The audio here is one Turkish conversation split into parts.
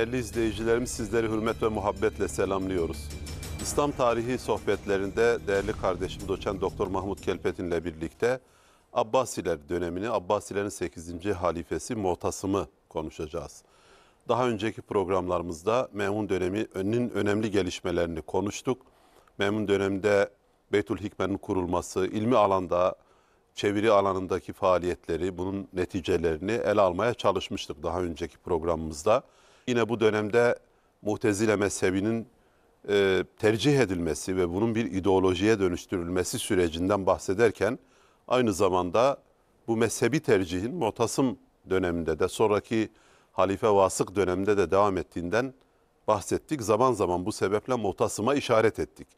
değerli izleyicilerimiz sizleri hürmet ve muhabbetle selamlıyoruz. İslam tarihi sohbetlerinde değerli kardeşim doçent Doktor Mahmut Kelpet'in ile birlikte Abbasiler dönemini, Abbasilerin 8. halifesi Mu'tasım'ı konuşacağız. Daha önceki programlarımızda Memun döneminin önemli gelişmelerini konuştuk. Memun döneminde Beytül Hikmet'in kurulması, ilmi alanda, çeviri alanındaki faaliyetleri, bunun neticelerini ele almaya çalışmıştık daha önceki programımızda yine bu dönemde Muhtezile mezhebinin e, tercih edilmesi ve bunun bir ideolojiye dönüştürülmesi sürecinden bahsederken aynı zamanda bu mezhebi tercihin Mutasım döneminde de sonraki Halife Vasık döneminde de devam ettiğinden bahsettik. Zaman zaman bu sebeple Mutasım'a işaret ettik.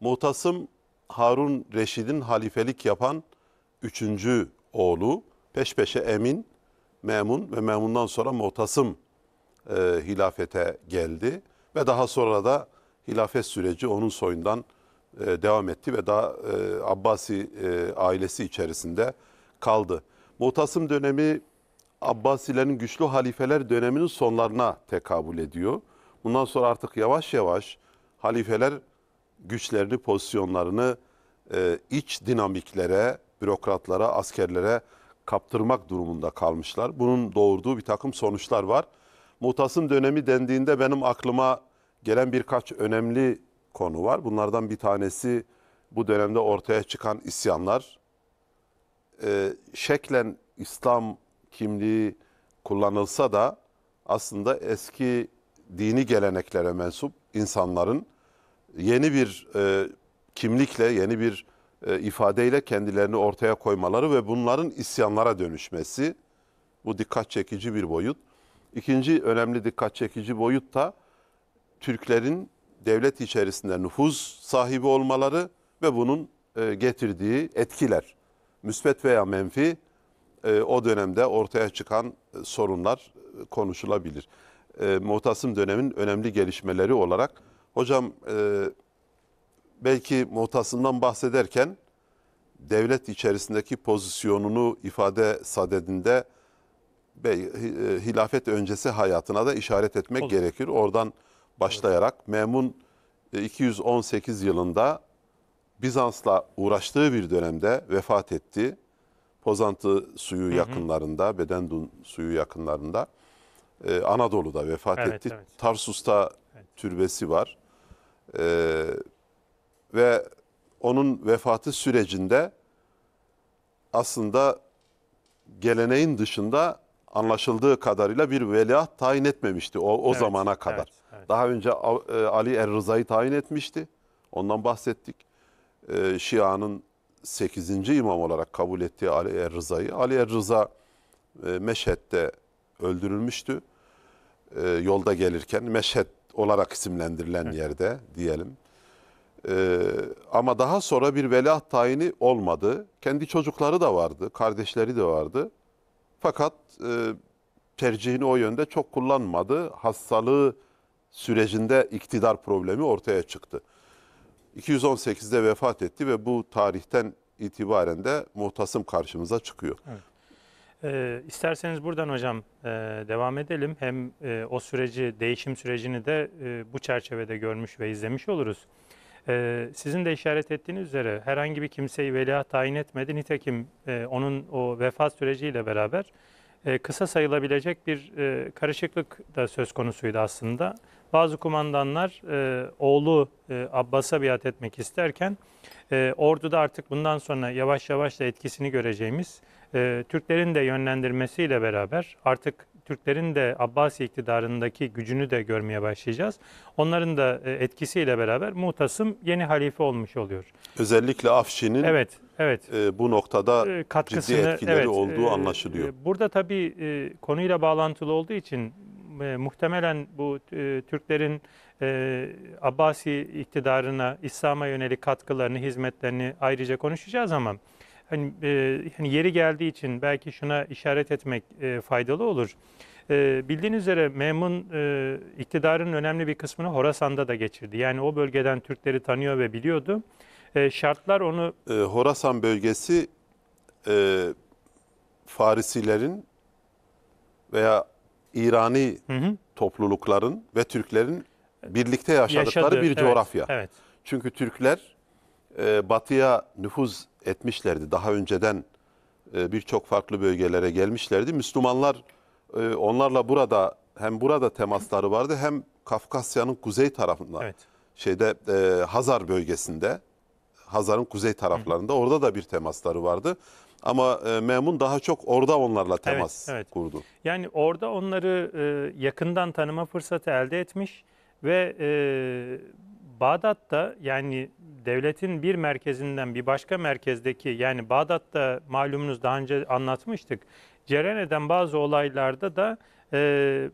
Mutasım Harun Reşid'in halifelik yapan üçüncü oğlu peş peşe Emin, Memun ve Memun'dan sonra Mutasım e, hilafete geldi ve daha sonra da hilafet süreci onun soyundan e, devam etti ve daha e, Abbasi e, ailesi içerisinde kaldı. Mutasım dönemi Abbasilerin güçlü halifeler döneminin sonlarına tekabül ediyor. Bundan sonra artık yavaş yavaş halifeler güçlerini, pozisyonlarını e, iç dinamiklere, bürokratlara, askerlere kaptırmak durumunda kalmışlar. Bunun doğurduğu bir takım sonuçlar var. Mutas'ın dönemi dendiğinde benim aklıma gelen birkaç önemli konu var. Bunlardan bir tanesi bu dönemde ortaya çıkan isyanlar. Ee, şeklen İslam kimliği kullanılsa da aslında eski dini geleneklere mensup insanların yeni bir e, kimlikle, yeni bir e, ifadeyle kendilerini ortaya koymaları ve bunların isyanlara dönüşmesi. Bu dikkat çekici bir boyut. İkinci önemli dikkat çekici boyut da Türklerin devlet içerisinde nüfuz sahibi olmaları ve bunun e, getirdiği etkiler. Müsbet veya menfi e, o dönemde ortaya çıkan e, sorunlar konuşulabilir. Muhtasım dönemin önemli gelişmeleri olarak hocam belki muhtasımdan bahsederken devlet içerisindeki pozisyonunu ifade sadedinde Bey e, hilafet öncesi hayatına da işaret etmek Olur. gerekir. Oradan başlayarak Memun 218 e, yılında Bizans'la uğraştığı bir dönemde vefat etti. Pozantı suyu hı hı. yakınlarında, Bedendun suyu yakınlarında ee, Anadolu'da vefat evet, etti. Evet. Tarsus'ta evet. türbesi var. Ee, ve onun vefatı sürecinde aslında geleneğin dışında anlaşıldığı kadarıyla bir veliaht tayin etmemişti o, o evet, zamana kadar. Evet, evet. Daha önce e, Ali Er Rıza'yı tayin etmişti. Ondan bahsettik. E, Şia'nın 8. imam olarak kabul ettiği Ali Er Rıza'yı. Ali Er Rıza e, Meşhed'de öldürülmüştü. yolda gelirken Meşhed olarak isimlendirilen yerde diyelim. ama daha sonra bir veliaht tayini olmadı. Kendi çocukları da vardı, kardeşleri de vardı. Fakat e, tercihini o yönde çok kullanmadı. Hastalığı sürecinde iktidar problemi ortaya çıktı. 218'de vefat etti ve bu tarihten itibaren de muhtasım karşımıza çıkıyor. Evet. E, isterseniz buradan hocam e, devam edelim. Hem e, o süreci, değişim sürecini de e, bu çerçevede görmüş ve izlemiş oluruz. Ee, sizin de işaret ettiğiniz üzere herhangi bir kimseyi veliaht tayin etmedi. Nitekim e, onun o vefat süreciyle beraber e, kısa sayılabilecek bir e, karışıklık da söz konusuydu aslında. Bazı kumandanlar e, oğlu e, Abbas'a biat etmek isterken e, orduda artık bundan sonra yavaş yavaş da etkisini göreceğimiz e, Türklerin de yönlendirmesiyle beraber artık Türklerin de Abbasi iktidarındaki gücünü de görmeye başlayacağız. Onların da e, etkisiyle beraber Mutasım yeni halife olmuş oluyor. Özellikle Afşin'in evet, evet. E, bu noktada e, katkısını, ciddi etkileri evet, e, olduğu anlaşılıyor. burada tabii konuyla bağlantılı olduğu için muhtemelen bu Türklerin e, Abbasi iktidarına, İslam'a yönelik katkılarını, hizmetlerini ayrıca konuşacağız ama hani, e, hani yeri geldiği için belki şuna işaret etmek e, faydalı olur. E, bildiğiniz üzere Memun e, iktidarın önemli bir kısmını Horasan'da da geçirdi. Yani o bölgeden Türkleri tanıyor ve biliyordu. E, şartlar onu... E, Horasan bölgesi e, Farisilerin veya İrani hı hı. toplulukların ve Türklerin birlikte yaşadıkları Yaşadı, bir evet, coğrafya. Evet. Çünkü Türkler ee, batıya nüfuz etmişlerdi. Daha önceden e, birçok farklı bölgelere gelmişlerdi. Müslümanlar e, onlarla burada hem burada temasları vardı hem Kafkasya'nın kuzey tarafında evet. şeyde e, Hazar bölgesinde Hazar'ın kuzey taraflarında Hı. orada da bir temasları vardı. Ama e, Memun daha çok orada onlarla temas evet, evet. kurdu. Yani orada onları yakından tanıma fırsatı elde etmiş ve Bağdat'ta yani devletin bir merkezinden bir başka merkezdeki yani Bağdat'ta malumunuz daha önce anlatmıştık. Cereyan bazı olaylarda da e,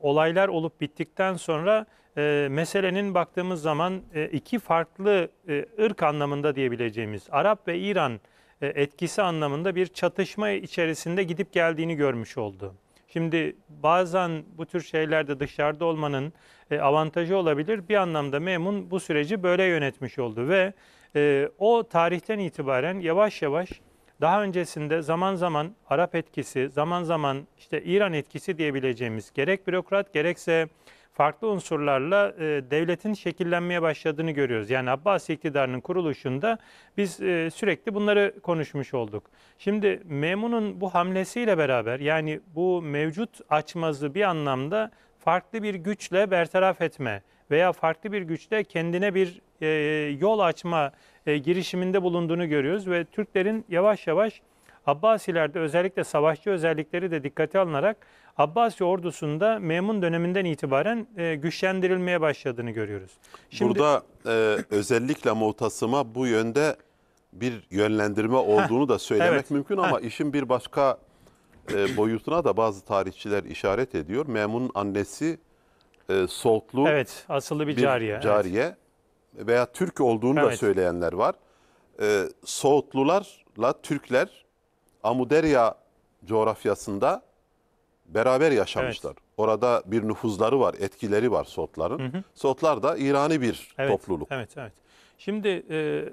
olaylar olup bittikten sonra e, meselenin baktığımız zaman e, iki farklı e, ırk anlamında diyebileceğimiz Arap ve İran e, etkisi anlamında bir çatışma içerisinde gidip geldiğini görmüş oldu. Şimdi bazen bu tür şeylerde dışarıda olmanın e, avantajı olabilir. Bir anlamda Memun bu süreci böyle yönetmiş oldu ve e, o tarihten itibaren yavaş yavaş daha öncesinde zaman zaman Arap etkisi, zaman zaman işte İran etkisi diyebileceğimiz gerek bürokrat gerekse farklı unsurlarla e, devletin şekillenmeye başladığını görüyoruz. Yani Abbas iktidarının kuruluşunda biz sürekli bunları konuşmuş olduk. Şimdi Memun'un bu hamlesiyle beraber yani bu mevcut açmazı bir anlamda farklı bir güçle bertaraf etme veya farklı bir güçle kendine bir e, yol açma e, girişiminde bulunduğunu görüyoruz ve Türklerin yavaş yavaş Abbasilerde özellikle savaşçı özellikleri de dikkate alınarak Abbasi ordusunda Memun döneminden itibaren e, güçlendirilmeye başladığını görüyoruz. Şimdi, Burada e, özellikle Mutasım'a bu yönde bir yönlendirme olduğunu da söylemek evet. mümkün ama ha. işin bir başka e, boyutuna da bazı tarihçiler işaret ediyor. Memun'un annesi e, Soğutlu evet, asıllı bir, bir cariye, cariye evet. veya Türk olduğunu evet. da söyleyenler var. E, Soğutlularla Türkler Amuderya coğrafyasında beraber yaşamışlar. Evet. Orada bir nüfuzları var, etkileri var Soğutların. Hı Soğutlar da İrani bir evet, topluluk. Evet, evet. Şimdi e,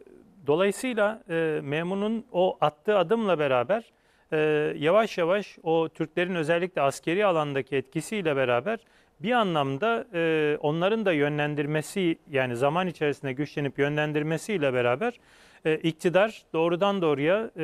dolayısıyla e, Memun'un o attığı adımla beraber e, yavaş yavaş o Türklerin özellikle askeri alandaki etkisiyle beraber bir anlamda e, onların da yönlendirmesi yani zaman içerisinde güçlenip yönlendirmesiyle beraber e, iktidar doğrudan doğruya e,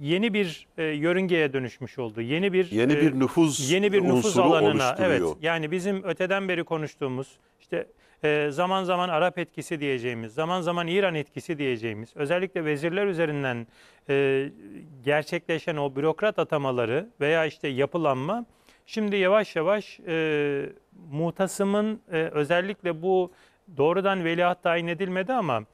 yeni bir e, yörüngeye dönüşmüş oldu. Yeni bir yeni bir e, nüfuz yeni bir nüfuz alanına evet yani bizim öteden beri konuştuğumuz işte ee, zaman zaman Arap etkisi diyeceğimiz, zaman zaman İran etkisi diyeceğimiz, özellikle vezirler üzerinden e, gerçekleşen o bürokrat atamaları veya işte yapılanma şimdi yavaş yavaş e, muhtasımın e, özellikle bu doğrudan veliaht tayin edilmedi ama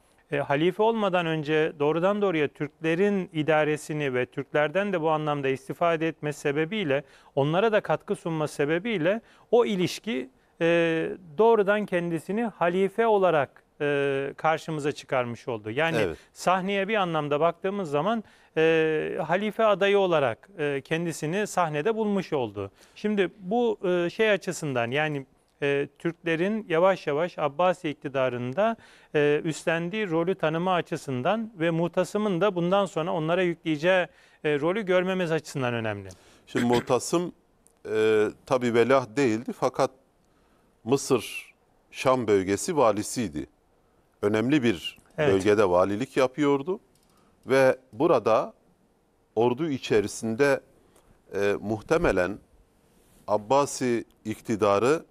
halife olmadan önce doğrudan doğruya Türklerin idaresini ve Türklerden de bu anlamda istifade etmesi sebebiyle onlara da katkı sunma sebebiyle o ilişki e, doğrudan kendisini halife olarak e, karşımıza çıkarmış oldu. Yani evet. sahneye bir anlamda baktığımız zaman e, halife adayı olarak e, kendisini sahnede bulmuş oldu. Şimdi bu e, şey açısından yani e, Türklerin yavaş yavaş Abbasi iktidarında e, üstlendiği rolü tanıma açısından ve Mutasım'ın da bundan sonra onlara yükleyeceği e, rolü görmemiz açısından önemli. Şimdi Mutasım e, tabi velah değildi fakat Mısır Şam bölgesi valisiydi. Önemli bir evet. bölgede valilik yapıyordu ve burada ordu içerisinde e, muhtemelen Abbasi iktidarı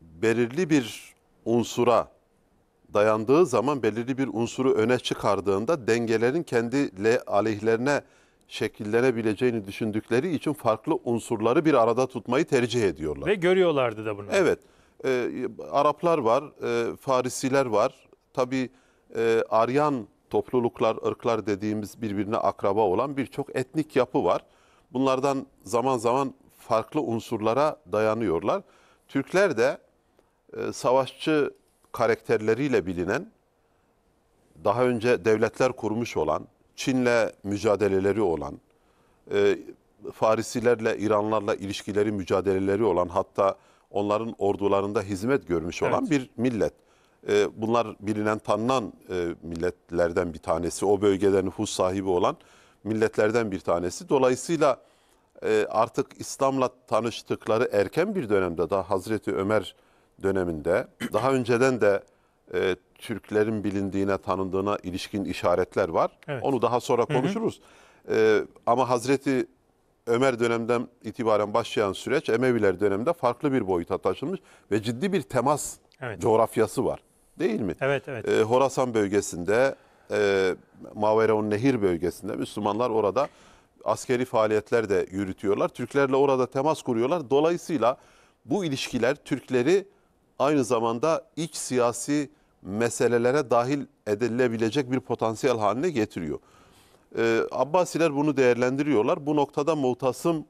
belirli bir unsura dayandığı zaman belirli bir unsuru öne çıkardığında dengelerin kendi aleyhlerine şekillenebileceğini düşündükleri için farklı unsurları bir arada tutmayı tercih ediyorlar. Ve görüyorlardı da bunu. Evet. E, Araplar var, e, Farisiler var. Tabi e, Aryan topluluklar, ırklar dediğimiz birbirine akraba olan birçok etnik yapı var. Bunlardan zaman zaman farklı unsurlara dayanıyorlar. Türkler de e, savaşçı karakterleriyle bilinen, daha önce devletler kurmuş olan, Çin'le mücadeleleri olan, e, Farisilerle, İranlarla ilişkileri, mücadeleleri olan, hatta onların ordularında hizmet görmüş olan evet. bir millet. E, bunlar bilinen, tanınan e, milletlerden bir tanesi. O bölgede nüfus sahibi olan milletlerden bir tanesi. Dolayısıyla e, artık İslam'la tanıştıkları erken bir dönemde, daha Hazreti Ömer döneminde, daha önceden de e, Türklerin bilindiğine, tanındığına ilişkin işaretler var. Evet. Onu daha sonra konuşuruz. Hı hı. E, ama Hazreti Ömer dönemden itibaren başlayan süreç Emeviler döneminde farklı bir boyuta taşınmış ve ciddi bir temas evet. coğrafyası var. Değil mi? Evet, evet. E, Horasan bölgesinde, e, Maveron Nehir bölgesinde Müslümanlar orada askeri faaliyetler de yürütüyorlar. Türklerle orada temas kuruyorlar. Dolayısıyla bu ilişkiler Türkleri aynı zamanda iç siyasi meselelere dahil edilebilecek bir potansiyel haline getiriyor. Ee, Abbasiler bunu değerlendiriyorlar. Bu noktada Muhtasım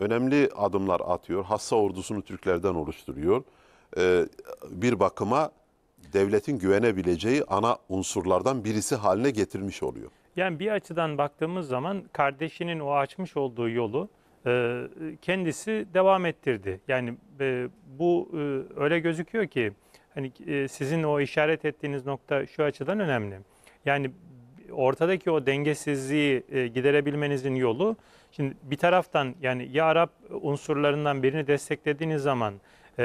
önemli adımlar atıyor. Hassa ordusunu Türklerden oluşturuyor. Ee, bir bakıma devletin güvenebileceği ana unsurlardan birisi haline getirmiş oluyor. Yani bir açıdan baktığımız zaman kardeşinin o açmış olduğu yolu e, kendisi devam ettirdi. Yani e, bu e, öyle gözüküyor ki hani sizin o işaret ettiğiniz nokta şu açıdan önemli. Yani ortadaki o dengesizliği giderebilmenizin yolu şimdi bir taraftan yani ya Arap unsurlarından birini desteklediğiniz zaman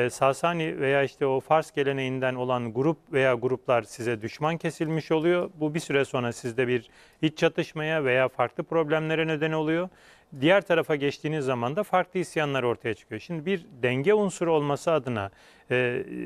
Sasani veya işte o Fars geleneğinden olan grup veya gruplar size düşman kesilmiş oluyor. Bu bir süre sonra sizde bir iç çatışmaya veya farklı problemlere neden oluyor diğer tarafa geçtiğiniz zaman da farklı isyanlar ortaya çıkıyor. Şimdi bir denge unsuru olması adına e,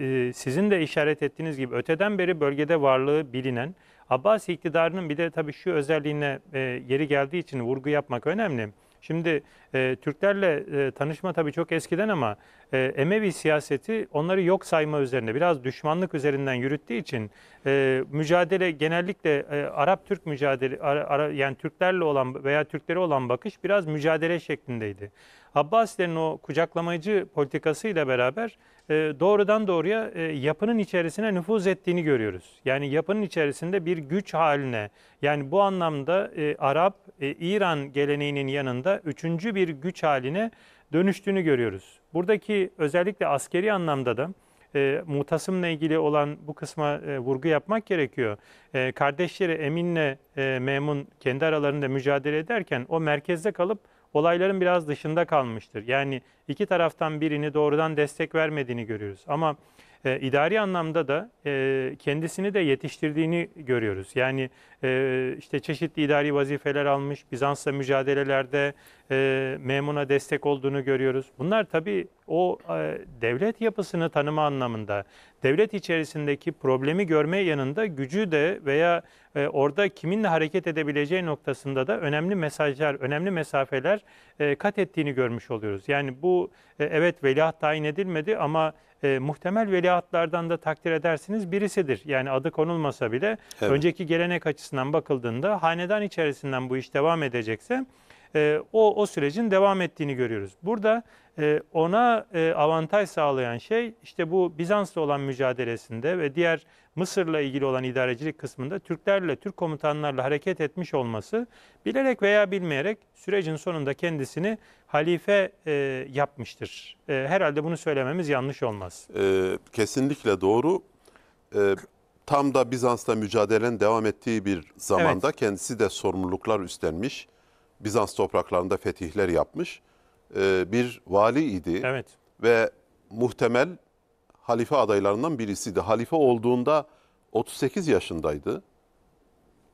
e, sizin de işaret ettiğiniz gibi öteden beri bölgede varlığı bilinen Abbas iktidarının bir de tabii şu özelliğine e, yeri geldiği için vurgu yapmak önemli. Şimdi e, Türklerle e, tanışma tabii çok eskiden ama e, Emevi siyaseti onları yok sayma üzerine biraz düşmanlık üzerinden yürüttüğü için e, mücadele genellikle e, Arap-Türk mücadele ara, ara, yani Türklerle olan veya Türkleri olan bakış biraz mücadele şeklindeydi. Abbasilerin o kucaklamacı politikasıyla beraber e, doğrudan doğruya e, yapının içerisine nüfuz ettiğini görüyoruz. Yani yapının içerisinde bir güç haline yani bu anlamda e, Arap, e, İran geleneğinin yanında üçüncü bir güç haline dönüştüğünü görüyoruz. Buradaki özellikle askeri anlamda da e, mutasımla ilgili olan bu kısma e, vurgu yapmak gerekiyor. E, kardeşleri Emin'le e, Memun kendi aralarında mücadele ederken o merkezde kalıp olayların biraz dışında kalmıştır. Yani iki taraftan birini doğrudan destek vermediğini görüyoruz. Ama e, idari anlamda da e, kendisini de yetiştirdiğini görüyoruz. Yani e, işte çeşitli idari vazifeler almış, Bizans'la mücadelelerde e, memuna destek olduğunu görüyoruz. Bunlar tabii o e, devlet yapısını tanıma anlamında, devlet içerisindeki problemi görme yanında gücü de veya e, orada kiminle hareket edebileceği noktasında da önemli mesajlar, önemli mesafeler e, kat ettiğini görmüş oluyoruz. Yani bu e, evet veliaht tayin edilmedi ama e, muhtemel veliahtlardan da takdir edersiniz birisidir. Yani adı konulmasa bile evet. önceki gelenek açısından bakıldığında hanedan içerisinden bu iş devam edecekse e, o, o sürecin devam ettiğini görüyoruz. Burada e, ona e, avantaj sağlayan şey işte bu Bizans'la olan mücadelesinde ve diğer Mısır'la ilgili olan idarecilik kısmında Türklerle, Türk komutanlarla hareket etmiş olması bilerek veya bilmeyerek sürecin sonunda kendisini halife e, yapmıştır. E, herhalde bunu söylememiz yanlış olmaz. E, kesinlikle doğru. E, tam da Bizans'la mücadelenin devam ettiği bir zamanda evet. kendisi de sorumluluklar üstlenmiş Bizans topraklarında fetihler yapmış e, bir vali idi. Evet. Ve muhtemel halife adaylarından birisiydi. Halife olduğunda 38 yaşındaydı.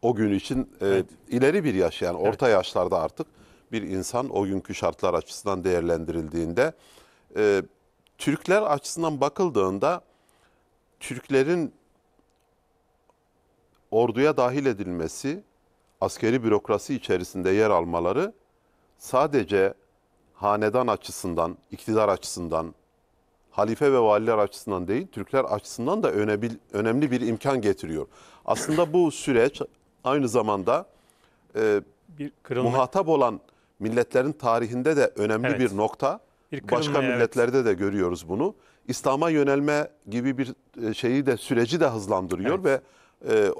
O gün için e, evet. ileri bir yaş yani orta evet. yaşlarda artık bir insan o günkü şartlar açısından değerlendirildiğinde e, Türkler açısından bakıldığında Türklerin orduya dahil edilmesi askeri bürokrasi içerisinde yer almaları sadece hanedan açısından, iktidar açısından, halife ve valiler açısından değil, Türkler açısından da önemli bir imkan getiriyor. Aslında bu süreç aynı zamanda e, bir kırılma... muhatap olan milletlerin tarihinde de önemli evet. bir nokta. Bir kırılma, Başka milletlerde evet. de görüyoruz bunu. İslam'a yönelme gibi bir e, şeyi de süreci de hızlandırıyor evet. ve e,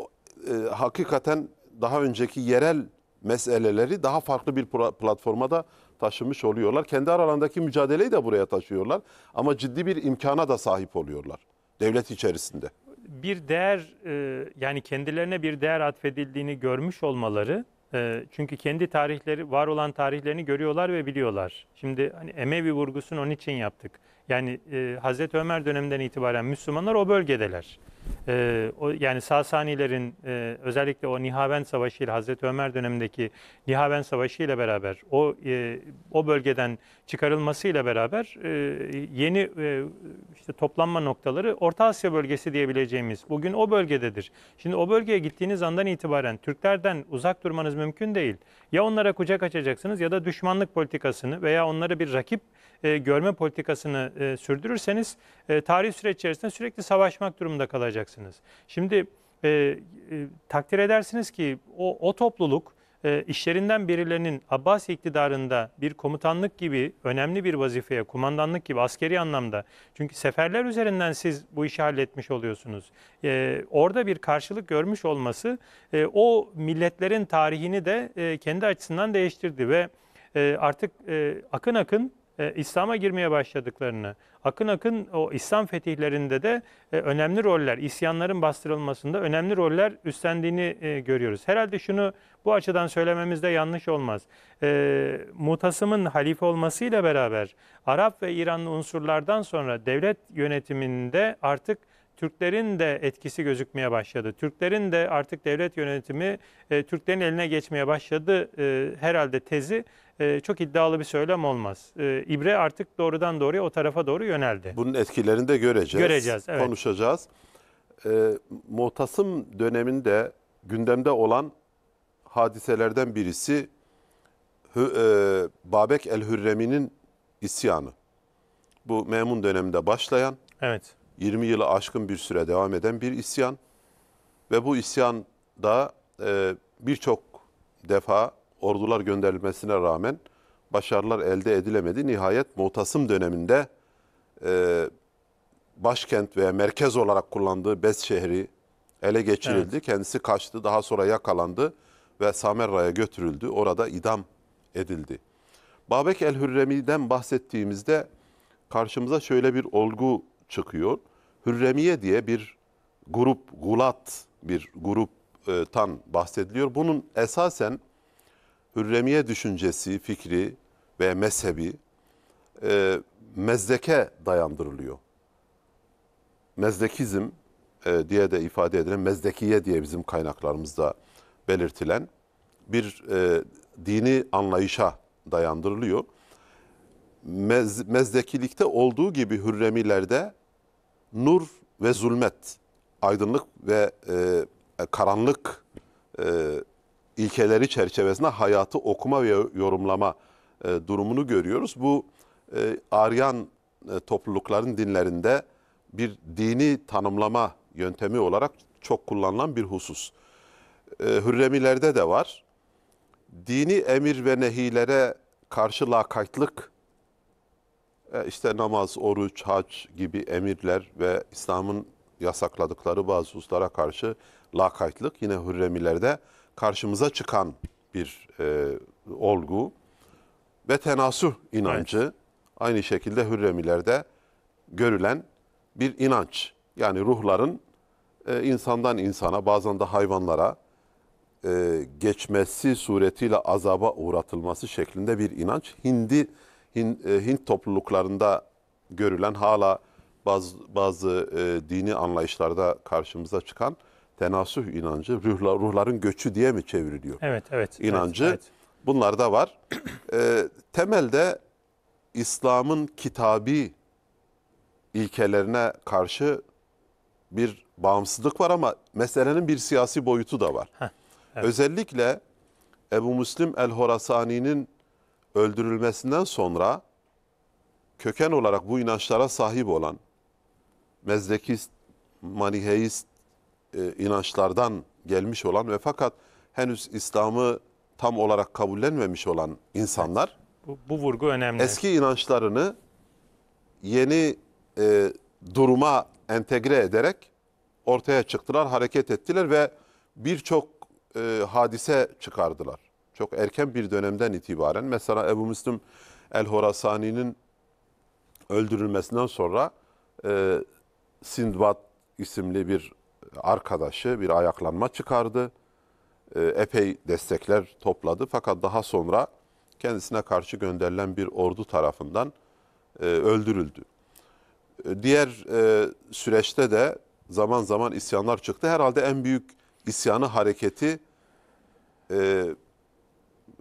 e, hakikaten daha önceki yerel meseleleri daha farklı bir platforma da taşımış oluyorlar. Kendi aralarındaki mücadeleyi de buraya taşıyorlar ama ciddi bir imkana da sahip oluyorlar devlet içerisinde. Bir değer e, yani kendilerine bir değer atfedildiğini görmüş olmaları e, çünkü kendi tarihleri var olan tarihlerini görüyorlar ve biliyorlar. Şimdi hani Emevi vurgusunu onun için yaptık. Yani e, Hazreti Ömer döneminden itibaren Müslümanlar o bölgedeler. E, o, yani Sasanilerin e, özellikle o Nihaven Savaşı ile Hazreti Ömer dönemindeki Nihaven Savaşı ile beraber o e, o bölgeden çıkarılmasıyla beraber e, yeni e, işte toplanma noktaları Orta Asya bölgesi diyebileceğimiz bugün o bölgededir. Şimdi o bölgeye gittiğiniz andan itibaren Türklerden uzak durmanız mümkün değil. Ya onlara kucak açacaksınız ya da düşmanlık politikasını veya onları bir rakip e, görme politikasını e, sürdürürseniz e, tarih süreç içerisinde sürekli savaşmak durumunda kalacaksınız. Şimdi e, e, takdir edersiniz ki o, o topluluk e, işlerinden birilerinin Abbas iktidarında bir komutanlık gibi önemli bir vazifeye, kumandanlık gibi askeri anlamda. Çünkü seferler üzerinden siz bu işi halletmiş oluyorsunuz. E, orada bir karşılık görmüş olması e, o milletlerin tarihini de e, kendi açısından değiştirdi ve e, artık e, akın akın e, İslam'a girmeye başladıklarını, akın akın o İslam fetihlerinde de e, önemli roller, isyanların bastırılmasında önemli roller üstlendiğini e, görüyoruz. Herhalde şunu bu açıdan söylememiz de yanlış olmaz. E, Mutasım'ın halife olmasıyla beraber Arap ve İranlı unsurlardan sonra devlet yönetiminde artık Türklerin de etkisi gözükmeye başladı. Türklerin de artık devlet yönetimi e, Türklerin eline geçmeye başladı e, herhalde tezi e, çok iddialı bir söylem olmaz. E, İbre artık doğrudan doğruya o tarafa doğru yöneldi. Bunun etkilerini de göreceğiz. Göreceğiz, evet. Konuşacağız. E, Muhtasım döneminde gündemde olan hadiselerden birisi Hü, e, Babek el-Hürremi'nin isyanı. Bu Memun döneminde başlayan, evet. 20 yılı aşkın bir süre devam eden bir isyan ve bu isyan da e, birçok defa ordular gönderilmesine rağmen başarılar elde edilemedi. Nihayet Mutasım döneminde e, başkent veya merkez olarak kullandığı Bez şehri ele geçirildi. Evet. Kendisi kaçtı, daha sonra yakalandı ve Samerra'ya götürüldü. Orada idam edildi. Babek el-Hürremi'den bahsettiğimizde karşımıza şöyle bir olgu çıkıyor. Hürremiye diye bir grup, gulat bir gruptan e, bahsediliyor. Bunun esasen Hürremiye düşüncesi, fikri ve mezhebi e, mezdeke dayandırılıyor. Mezdekizm e, diye de ifade edilen, mezdekiye diye bizim kaynaklarımızda belirtilen bir e, dini anlayışa dayandırılıyor. Mez, mezdekilikte olduğu gibi hürremilerde nur ve zulmet, aydınlık ve e, e, karanlık e, ilkeleri çerçevesinde hayatı okuma ve yorumlama e, durumunu görüyoruz. Bu e, Aryan e, toplulukların dinlerinde bir dini tanımlama yöntemi olarak çok kullanılan bir husus. E, Hürremilerde de var. Dini emir ve nehilere karşı lakaytlık e, işte namaz, oruç, hac gibi emirler ve İslam'ın yasakladıkları bazı hususlara karşı lakaytlık yine hürremilerde karşımıza çıkan bir e, olgu ve tenasuh inancı evet. aynı şekilde hürremilerde görülen bir inanç. Yani ruhların e, insandan insana bazen de hayvanlara e, geçmesi suretiyle azaba uğratılması şeklinde bir inanç. Hindi Hint, e, Hint topluluklarında görülen hala bazı, bazı e, dini anlayışlarda karşımıza çıkan tenasuh inancı, ruhla, ruhların göçü diye mi çevriliyor? Evet, evet. İnancı evet, evet. bunlar da var. E, temelde İslam'ın kitabi ilkelerine karşı bir bağımsızlık var ama meselenin bir siyasi boyutu da var. Heh, evet. Özellikle Ebu Müslim el-Horasani'nin öldürülmesinden sonra köken olarak bu inançlara sahip olan mezdekist, maniheist e, inançlardan gelmiş olan ve fakat henüz İslam'ı tam olarak kabullenmemiş olan insanlar bu, bu vurgu önemli. Eski inançlarını yeni e, duruma entegre ederek ortaya çıktılar, hareket ettiler ve birçok e, hadise çıkardılar. Çok erken bir dönemden itibaren mesela Ebu Müslim el-Horasani'nin öldürülmesinden sonra e, Sindbad isimli bir arkadaşı bir ayaklanma çıkardı. E, epey destekler topladı fakat daha sonra kendisine karşı gönderilen bir ordu tarafından e, öldürüldü. E, diğer e, süreçte de zaman zaman isyanlar çıktı. Herhalde en büyük isyanı hareketi e,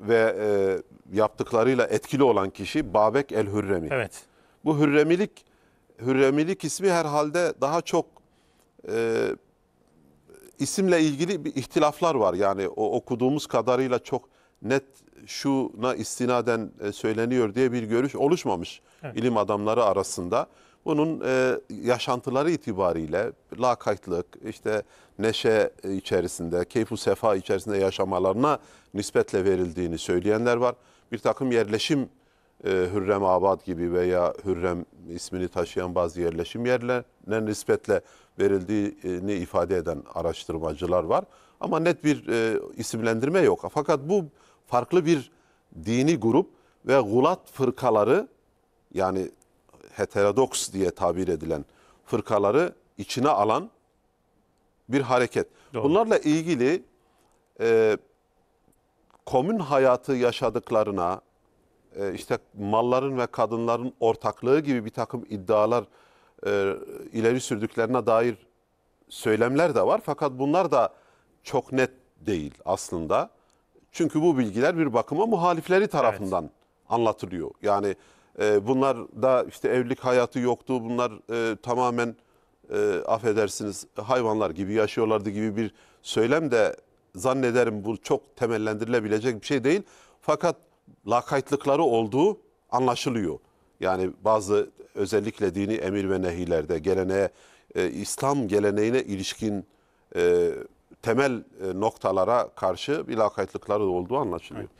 ve e, yaptıklarıyla etkili olan kişi Babek el Hürremi. Evet. Bu Hürremilik Hürremilik ismi herhalde daha çok e, isimle ilgili bir ihtilaflar var. Yani o okuduğumuz kadarıyla çok net şuna istinaden e, söyleniyor diye bir görüş oluşmamış evet. ilim adamları arasında. Bunun e, yaşantıları itibariyle lakaytlık, işte neşe içerisinde, keyfu sefa içerisinde yaşamalarına nispetle verildiğini söyleyenler var. Bir takım yerleşim e, Hürrem Abad gibi veya Hürrem ismini taşıyan bazı yerleşim yerlerine nispetle verildiğini ifade eden araştırmacılar var. Ama net bir e, isimlendirme yok. Fakat bu farklı bir dini grup ve gulat fırkaları yani heterodoks diye tabir edilen fırkaları içine alan bir hareket. Doğru. Bunlarla ilgili e, komün hayatı yaşadıklarına, e, işte malların ve kadınların ortaklığı gibi bir takım iddialar e, ileri sürdüklerine dair söylemler de var. Fakat bunlar da çok net değil aslında. Çünkü bu bilgiler bir bakıma muhalifleri tarafından evet. anlatılıyor. Yani ee, bunlar da işte evlilik hayatı yoktu. Bunlar e, tamamen e, affedersiniz hayvanlar gibi yaşıyorlardı gibi bir söylem de zannederim bu çok temellendirilebilecek bir şey değil. Fakat lakaytlıkları olduğu anlaşılıyor. Yani bazı özellikle dini emir ve nehilerde geleneğe, e, İslam geleneğine ilişkin temel noktalara karşı bir lakaytlıkları olduğu anlaşılıyor. Evet.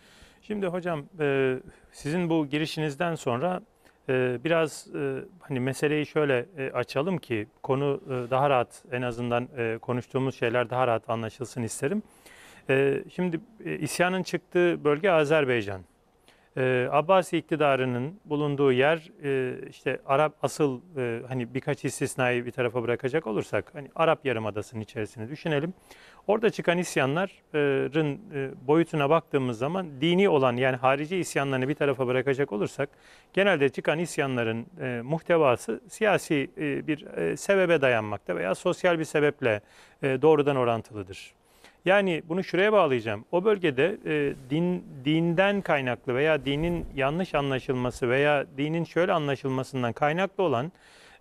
Şimdi hocam e, sizin bu girişinizden sonra e, biraz e, hani meseleyi şöyle açalım ki konu daha rahat en azından konuştuğumuz şeyler daha rahat anlaşılsın isterim. şimdi isyanın çıktığı bölge Azerbaycan. Abbasi iktidarının bulunduğu yer işte Arap asıl hani birkaç istisnayı bir tarafa bırakacak olursak hani Arap Yarımadası'nın içerisini düşünelim. Orada çıkan isyanların e, boyutuna baktığımız zaman dini olan yani harici isyanlarını bir tarafa bırakacak olursak genelde çıkan isyanların e, muhtevası siyasi e, bir sebebe dayanmakta veya sosyal bir sebeple doğrudan orantılıdır. Yani bunu şuraya bağlayacağım. O bölgede e, din dinden kaynaklı veya dinin yanlış anlaşılması veya dinin şöyle anlaşılmasından kaynaklı olan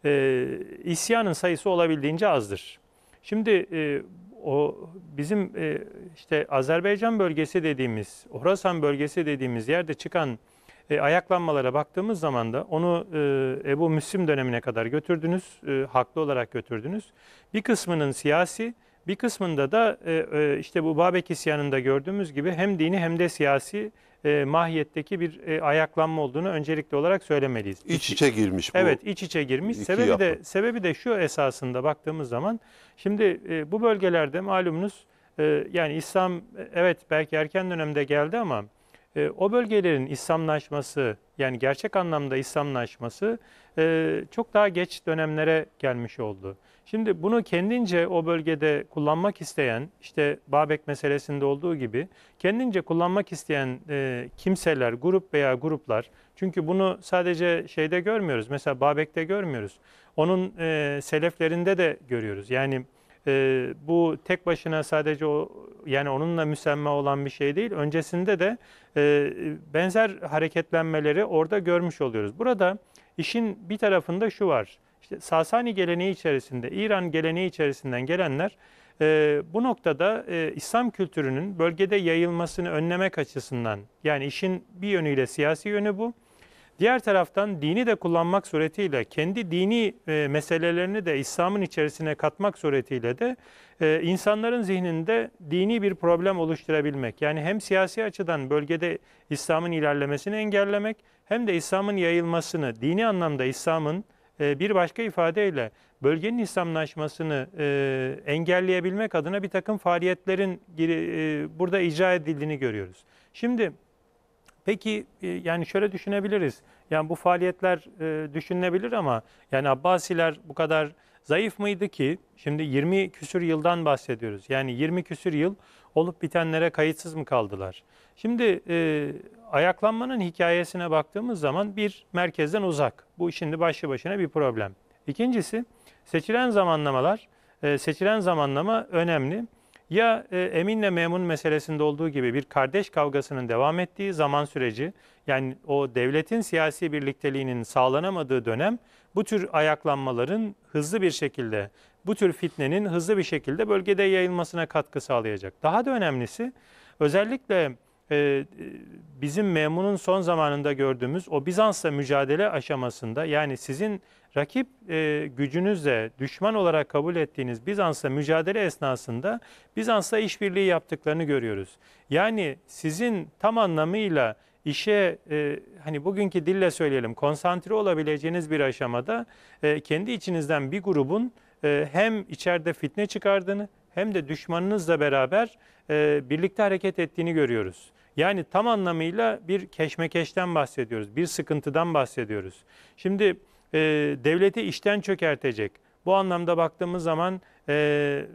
e, isyanın sayısı olabildiğince azdır. Şimdi e, o bizim e, işte Azerbaycan bölgesi dediğimiz, Horasan bölgesi dediğimiz yerde çıkan e, ayaklanmalara baktığımız zaman da onu e, Ebu Müslim dönemine kadar götürdünüz, e, haklı olarak götürdünüz. Bir kısmının siyasi, bir kısmında da e, e, işte bu Babek isyanında gördüğümüz gibi hem dini hem de siyasi e, mahiyetteki bir e, ayaklanma olduğunu öncelikli olarak söylemeliyiz. İç içe girmiş bu. Evet, iç içe girmiş. sebebi yapı. de sebebi de şu esasında baktığımız zaman şimdi e, bu bölgelerde malumunuz e, yani İslam e, evet belki erken dönemde geldi ama e, o bölgelerin İslamlaşması yani gerçek anlamda İslamlaşması e, çok daha geç dönemlere gelmiş oldu. Şimdi bunu kendince o bölgede kullanmak isteyen, işte Babek meselesinde olduğu gibi kendince kullanmak isteyen e, kimseler, grup veya gruplar, çünkü bunu sadece şeyde görmüyoruz, mesela Babek'te görmüyoruz. Onun e, seleflerinde de görüyoruz. Yani e, bu tek başına sadece o yani onunla müsemma olan bir şey değil. Öncesinde de e, benzer hareketlenmeleri orada görmüş oluyoruz. Burada işin bir tarafında şu var işte Sasani geleneği içerisinde, İran geleneği içerisinden gelenler e, bu noktada e, İslam kültürünün bölgede yayılmasını önlemek açısından yani işin bir yönüyle siyasi yönü bu. Diğer taraftan dini de kullanmak suretiyle kendi dini e, meselelerini de İslam'ın içerisine katmak suretiyle de e, insanların zihninde dini bir problem oluşturabilmek. Yani hem siyasi açıdan bölgede İslam'ın ilerlemesini engellemek hem de İslam'ın yayılmasını, dini anlamda İslam'ın e, bir başka ifadeyle bölgenin İslamlaşmasını e, engelleyebilmek adına bir takım faaliyetlerin e, burada icra edildiğini görüyoruz. Şimdi peki yani şöyle düşünebiliriz. Yani bu faaliyetler düşünülebilir ama yani Abbasiler bu kadar zayıf mıydı ki şimdi 20 küsür yıldan bahsediyoruz. Yani 20 küsür yıl olup bitenlere kayıtsız mı kaldılar? Şimdi e, ayaklanmanın hikayesine baktığımız zaman bir merkezden uzak. Bu şimdi başlı başına bir problem. İkincisi seçilen zamanlamalar, e, seçilen zamanlama önemli. Ya e, eminle memun meselesinde olduğu gibi bir kardeş kavgasının devam ettiği zaman süreci, yani o devletin siyasi birlikteliğinin sağlanamadığı dönem bu tür ayaklanmaların hızlı bir şekilde, bu tür fitnenin hızlı bir şekilde bölgede yayılmasına katkı sağlayacak. Daha da önemlisi özellikle ee, e, bizim memunun son zamanında gördüğümüz o Bizans'la mücadele aşamasında yani sizin rakip e, gücünüzle düşman olarak kabul ettiğiniz Bizans'la mücadele esnasında Bizans'la işbirliği yaptıklarını görüyoruz. Yani sizin tam anlamıyla işe e, hani bugünkü dille söyleyelim konsantre olabileceğiniz bir aşamada e, kendi içinizden bir grubun e, hem içeride fitne çıkardığını hem de düşmanınızla beraber e, birlikte hareket ettiğini görüyoruz. Yani tam anlamıyla bir keşmekeşten bahsediyoruz, bir sıkıntıdan bahsediyoruz. Şimdi e, devleti işten çökertecek. Bu anlamda baktığımız zaman e,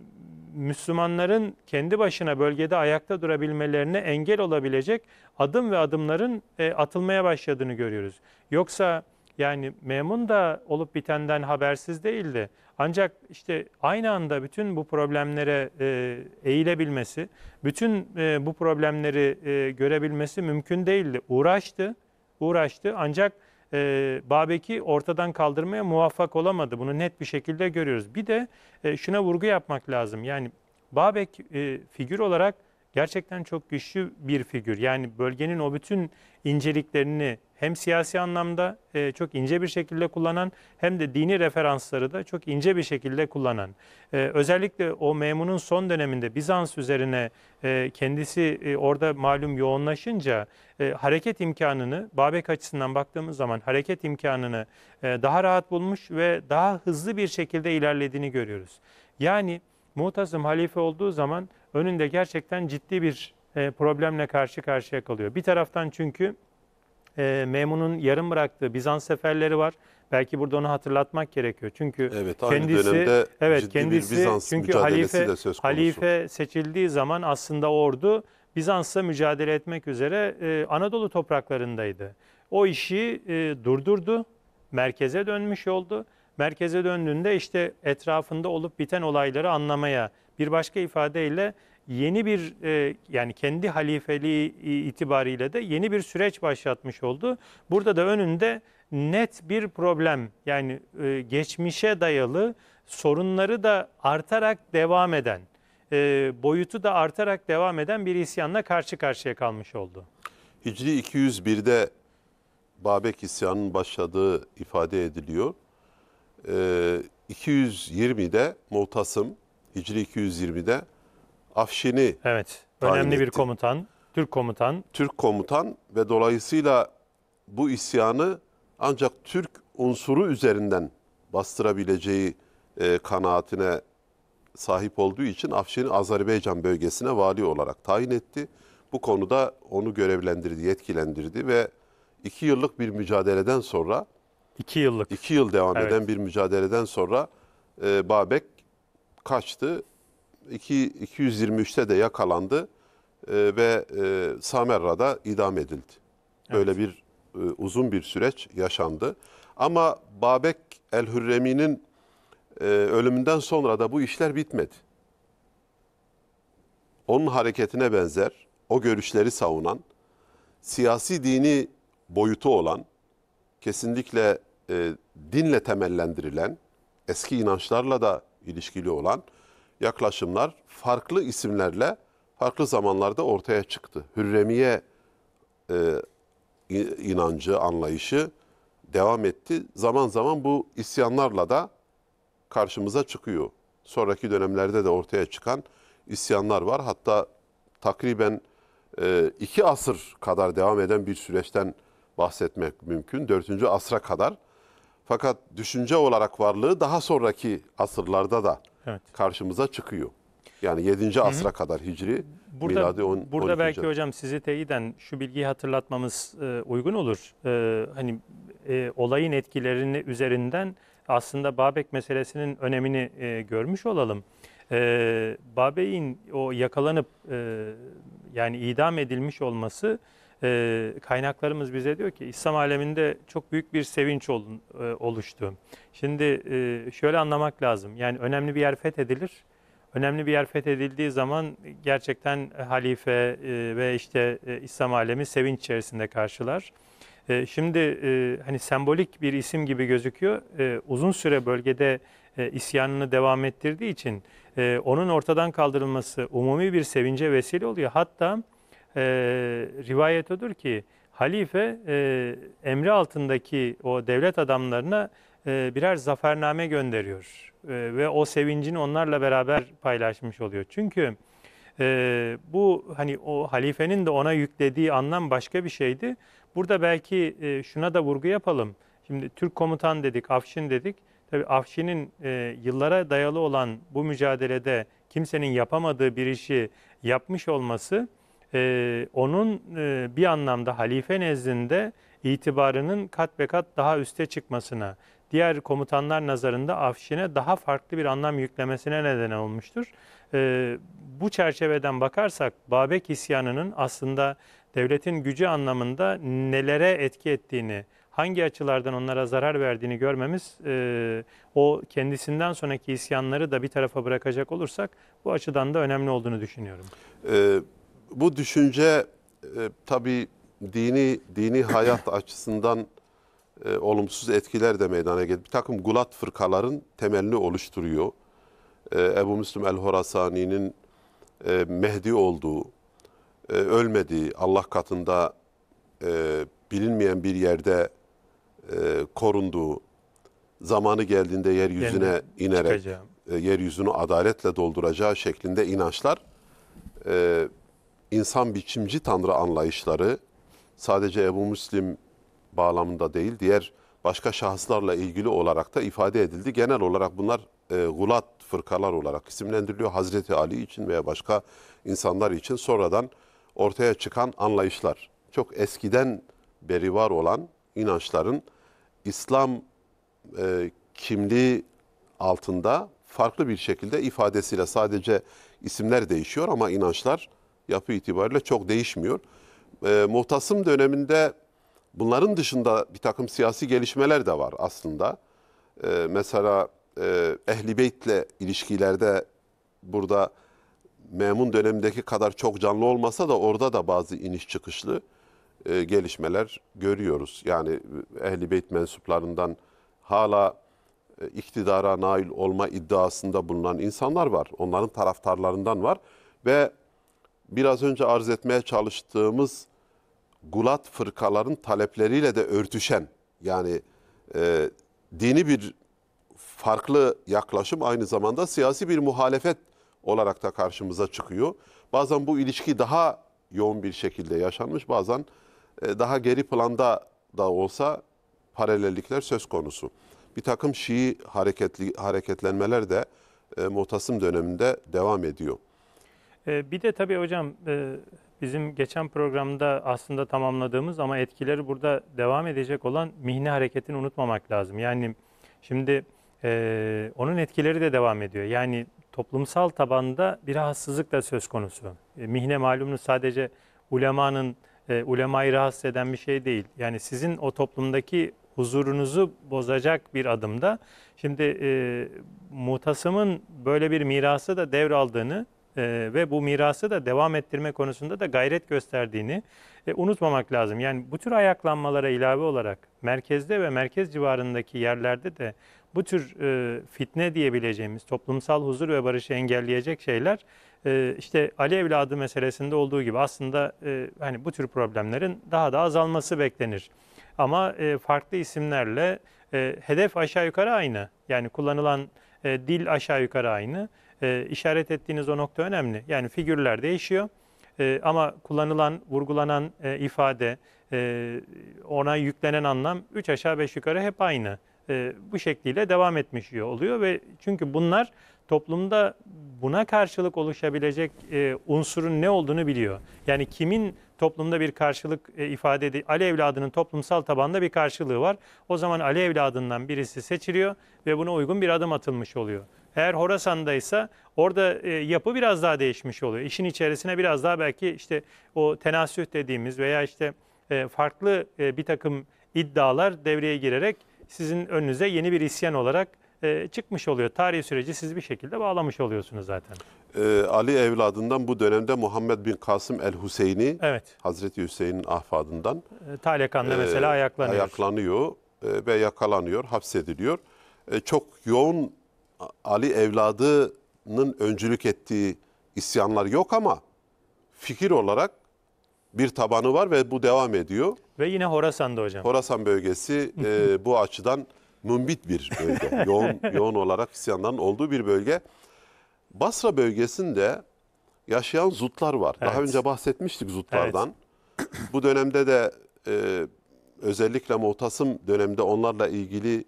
Müslümanların kendi başına bölgede ayakta durabilmelerine engel olabilecek adım ve adımların e, atılmaya başladığını görüyoruz. Yoksa yani Memun da olup bitenden habersiz değildi. Ancak işte aynı anda bütün bu problemlere e, eğilebilmesi, bütün e, bu problemleri e, görebilmesi mümkün değildi. Uğraştı, uğraştı ancak e, Babek'i ortadan kaldırmaya muvaffak olamadı. Bunu net bir şekilde görüyoruz. Bir de e, şuna vurgu yapmak lazım. Yani Babek e, figür olarak gerçekten çok güçlü bir figür. Yani bölgenin o bütün inceliklerini hem siyasi anlamda e, çok ince bir şekilde kullanan hem de dini referansları da çok ince bir şekilde kullanan. E, özellikle o memunun son döneminde Bizans üzerine e, kendisi e, orada malum yoğunlaşınca e, hareket imkanını Babek açısından baktığımız zaman hareket imkanını e, daha rahat bulmuş ve daha hızlı bir şekilde ilerlediğini görüyoruz. Yani Muhtazım halife olduğu zaman önünde gerçekten ciddi bir e, problemle karşı karşıya kalıyor. Bir taraftan çünkü e, Memun'un yarım bıraktığı Bizans seferleri var. Belki burada onu hatırlatmak gerekiyor. Çünkü evet, kendisi evet kendisi Bizans çünkü halife halife seçildiği zaman aslında ordu Bizans'la mücadele etmek üzere e, Anadolu topraklarındaydı. O işi e, durdurdu. Merkeze dönmüş oldu. Merkeze döndüğünde işte etrafında olup biten olayları anlamaya bir başka ifadeyle yeni bir e, yani kendi halifeliği itibariyle de yeni bir süreç başlatmış oldu. Burada da önünde net bir problem yani e, geçmişe dayalı sorunları da artarak devam eden, e, boyutu da artarak devam eden bir isyanla karşı karşıya kalmış oldu. Hicri 201'de Babek isyanının başladığı ifade ediliyor. E, 220'de Mutasım Hicri 220'de Afşin'i Evet, önemli bir etti. komutan, Türk komutan. Türk komutan ve dolayısıyla bu isyanı ancak Türk unsuru üzerinden bastırabileceği e, kanaatine sahip olduğu için Afşin'i Azerbaycan bölgesine vali olarak tayin etti. Bu konuda onu görevlendirdi, yetkilendirdi ve iki yıllık bir mücadeleden sonra, iki yıllık, iki yıl devam evet. eden bir mücadeleden sonra e, Babek kaçtı. 2, 223'te de yakalandı e, ve e, Samerra'da idam edildi. Böyle evet. bir e, uzun bir süreç yaşandı. Ama Babek el-Hürremi'nin e, ölümünden sonra da bu işler bitmedi. Onun hareketine benzer, o görüşleri savunan, siyasi dini boyutu olan, kesinlikle e, dinle temellendirilen, eski inançlarla da ilişkili olan yaklaşımlar farklı isimlerle farklı zamanlarda ortaya çıktı. Hürremiye e, inancı, anlayışı devam etti. Zaman zaman bu isyanlarla da karşımıza çıkıyor. Sonraki dönemlerde de ortaya çıkan isyanlar var. Hatta takriben e, iki asır kadar devam eden bir süreçten bahsetmek mümkün. Dördüncü asra kadar fakat düşünce olarak varlığı daha sonraki asırlarda da evet. karşımıza çıkıyor. Yani 7. Hı -hı. asra kadar Hicri, burada, miladi 10. Burada belki hocam sizi teyiden şu bilgiyi hatırlatmamız e, uygun olur. E, hani e, olayın etkilerini üzerinden aslında Babek meselesinin önemini e, görmüş olalım. E, Babek'in o yakalanıp e, yani idam edilmiş olması e, kaynaklarımız bize diyor ki İslam aleminde çok büyük bir sevinç ol, e, oluştu. Şimdi e, şöyle anlamak lazım. Yani önemli bir yer fethedilir. Önemli bir yer fethedildiği zaman gerçekten halife e, ve işte e, İslam alemi sevinç içerisinde karşılar. E, şimdi e, hani sembolik bir isim gibi gözüküyor. E, uzun süre bölgede e, isyanını devam ettirdiği için e, onun ortadan kaldırılması umumi bir sevince vesile oluyor. Hatta e, rivayet odur ki halife e, emri altındaki o devlet adamlarına e, birer zafername gönderiyor. E, ve o sevincini onlarla beraber paylaşmış oluyor. Çünkü e, bu hani o halifenin de ona yüklediği anlam başka bir şeydi. Burada belki e, şuna da vurgu yapalım. Şimdi Türk komutan dedik, Afşin dedik. Tabii Afşin'in e, yıllara dayalı olan bu mücadelede kimsenin yapamadığı bir işi yapmış olması e, onun e, bir anlamda halife nezdinde itibarının kat be kat daha üste çıkmasına, diğer komutanlar nazarında Afşin'e daha farklı bir anlam yüklemesine neden olmuştur. E, bu çerçeveden bakarsak Babek isyanının aslında devletin gücü anlamında nelere etki ettiğini, hangi açılardan onlara zarar verdiğini görmemiz e, o kendisinden sonraki isyanları da bir tarafa bırakacak olursak bu açıdan da önemli olduğunu düşünüyorum. Evet bu düşünce e, tabii dini dini hayat açısından e, olumsuz etkiler de meydana geldi. Bir takım gulat fırkaların temelini oluşturuyor. E, Ebu Müslüm el-Horasani'nin e, Mehdi olduğu, e, ölmediği, Allah katında e, bilinmeyen bir yerde e, korunduğu, zamanı geldiğinde yeryüzüne Yeniden inerek, çıkacağım. e, yeryüzünü adaletle dolduracağı şeklinde inançlar e, insan biçimci tanrı anlayışları sadece Ebu Müslim bağlamında değil, diğer başka şahıslarla ilgili olarak da ifade edildi. Genel olarak bunlar e, gulat fırkalar olarak isimlendiriliyor. Hazreti Ali için veya başka insanlar için sonradan ortaya çıkan anlayışlar. Çok eskiden beri var olan inançların İslam e, kimliği altında farklı bir şekilde ifadesiyle sadece isimler değişiyor ama inançlar yapı itibariyle çok değişmiyor. E, muhtasım döneminde bunların dışında bir takım siyasi gelişmeler de var aslında. E, mesela e, Ehli Beyt'le ilişkilerde burada Memun dönemindeki kadar çok canlı olmasa da orada da bazı iniş çıkışlı e, gelişmeler görüyoruz. Yani e, Ehli Beyt mensuplarından hala e, iktidara nail olma iddiasında bulunan insanlar var. Onların taraftarlarından var ve biraz önce arz etmeye çalıştığımız gulat fırkaların talepleriyle de örtüşen yani e, dini bir farklı yaklaşım aynı zamanda siyasi bir muhalefet olarak da karşımıza çıkıyor. Bazen bu ilişki daha yoğun bir şekilde yaşanmış, bazen e, daha geri planda da olsa paralellikler söz konusu. Bir takım Şii hareketli, hareketlenmeler de e, Mutasım döneminde devam ediyor. Ee, bir de tabii hocam e, bizim geçen programda aslında tamamladığımız ama etkileri burada devam edecek olan mihne hareketini unutmamak lazım. Yani şimdi e, onun etkileri de devam ediyor. Yani toplumsal tabanda bir rahatsızlık da söz konusu. E, mihne malumunuz sadece ulemanın, ulemayı rahatsız eden bir şey değil. Yani sizin o toplumdaki huzurunuzu bozacak bir adımda. Şimdi e, mutasımın böyle bir mirası da devraldığını e, ve bu mirası da devam ettirme konusunda da gayret gösterdiğini e, unutmamak lazım. Yani bu tür ayaklanmalara ilave olarak merkezde ve merkez civarındaki yerlerde de bu tür e, fitne diyebileceğimiz toplumsal huzur ve barışı engelleyecek şeyler e, işte Ali evladı meselesinde olduğu gibi aslında e, hani bu tür problemlerin daha da azalması beklenir. Ama e, farklı isimlerle e, hedef aşağı yukarı aynı. Yani kullanılan e, dil aşağı yukarı aynı e, işaret ettiğiniz o nokta önemli. Yani figürler değişiyor e, ama kullanılan, vurgulanan e, ifade, e, ona yüklenen anlam 3 aşağı 5 yukarı hep aynı. E, bu şekliyle devam etmiş oluyor ve çünkü bunlar toplumda buna karşılık oluşabilecek e, unsurun ne olduğunu biliyor. Yani kimin toplumda bir karşılık e, ifade edildiği, Ali evladının toplumsal tabanda bir karşılığı var. O zaman Ali evladından birisi seçiliyor ve buna uygun bir adım atılmış oluyor. Eğer Horasan'daysa orada e, yapı biraz daha değişmiş oluyor. İşin içerisine biraz daha belki işte o tenasüh dediğimiz veya işte e, farklı e, bir takım iddialar devreye girerek sizin önünüze yeni bir isyan olarak e, çıkmış oluyor. tarih süreci siz bir şekilde bağlamış oluyorsunuz zaten. Ee, Ali evladından bu dönemde Muhammed bin Kasım el Hüseyin'i, evet. Hazreti Hüseyin'in ahfadından. E, Talekan'da e, mesela ayaklanıyor. Ayaklanıyor e, ve yakalanıyor, hapsediliyor. E, çok yoğun Ali evladının öncülük ettiği isyanlar yok ama fikir olarak bir tabanı var ve bu devam ediyor. Ve yine Horasan'da hocam. Horasan bölgesi e, bu açıdan mümbit bir bölge. yoğun yoğun olarak isyanların olduğu bir bölge. Basra bölgesinde yaşayan zutlar var. Evet. Daha önce bahsetmiştik zutlardan. Evet. Bu dönemde de e, özellikle Muhtasım döneminde onlarla ilgili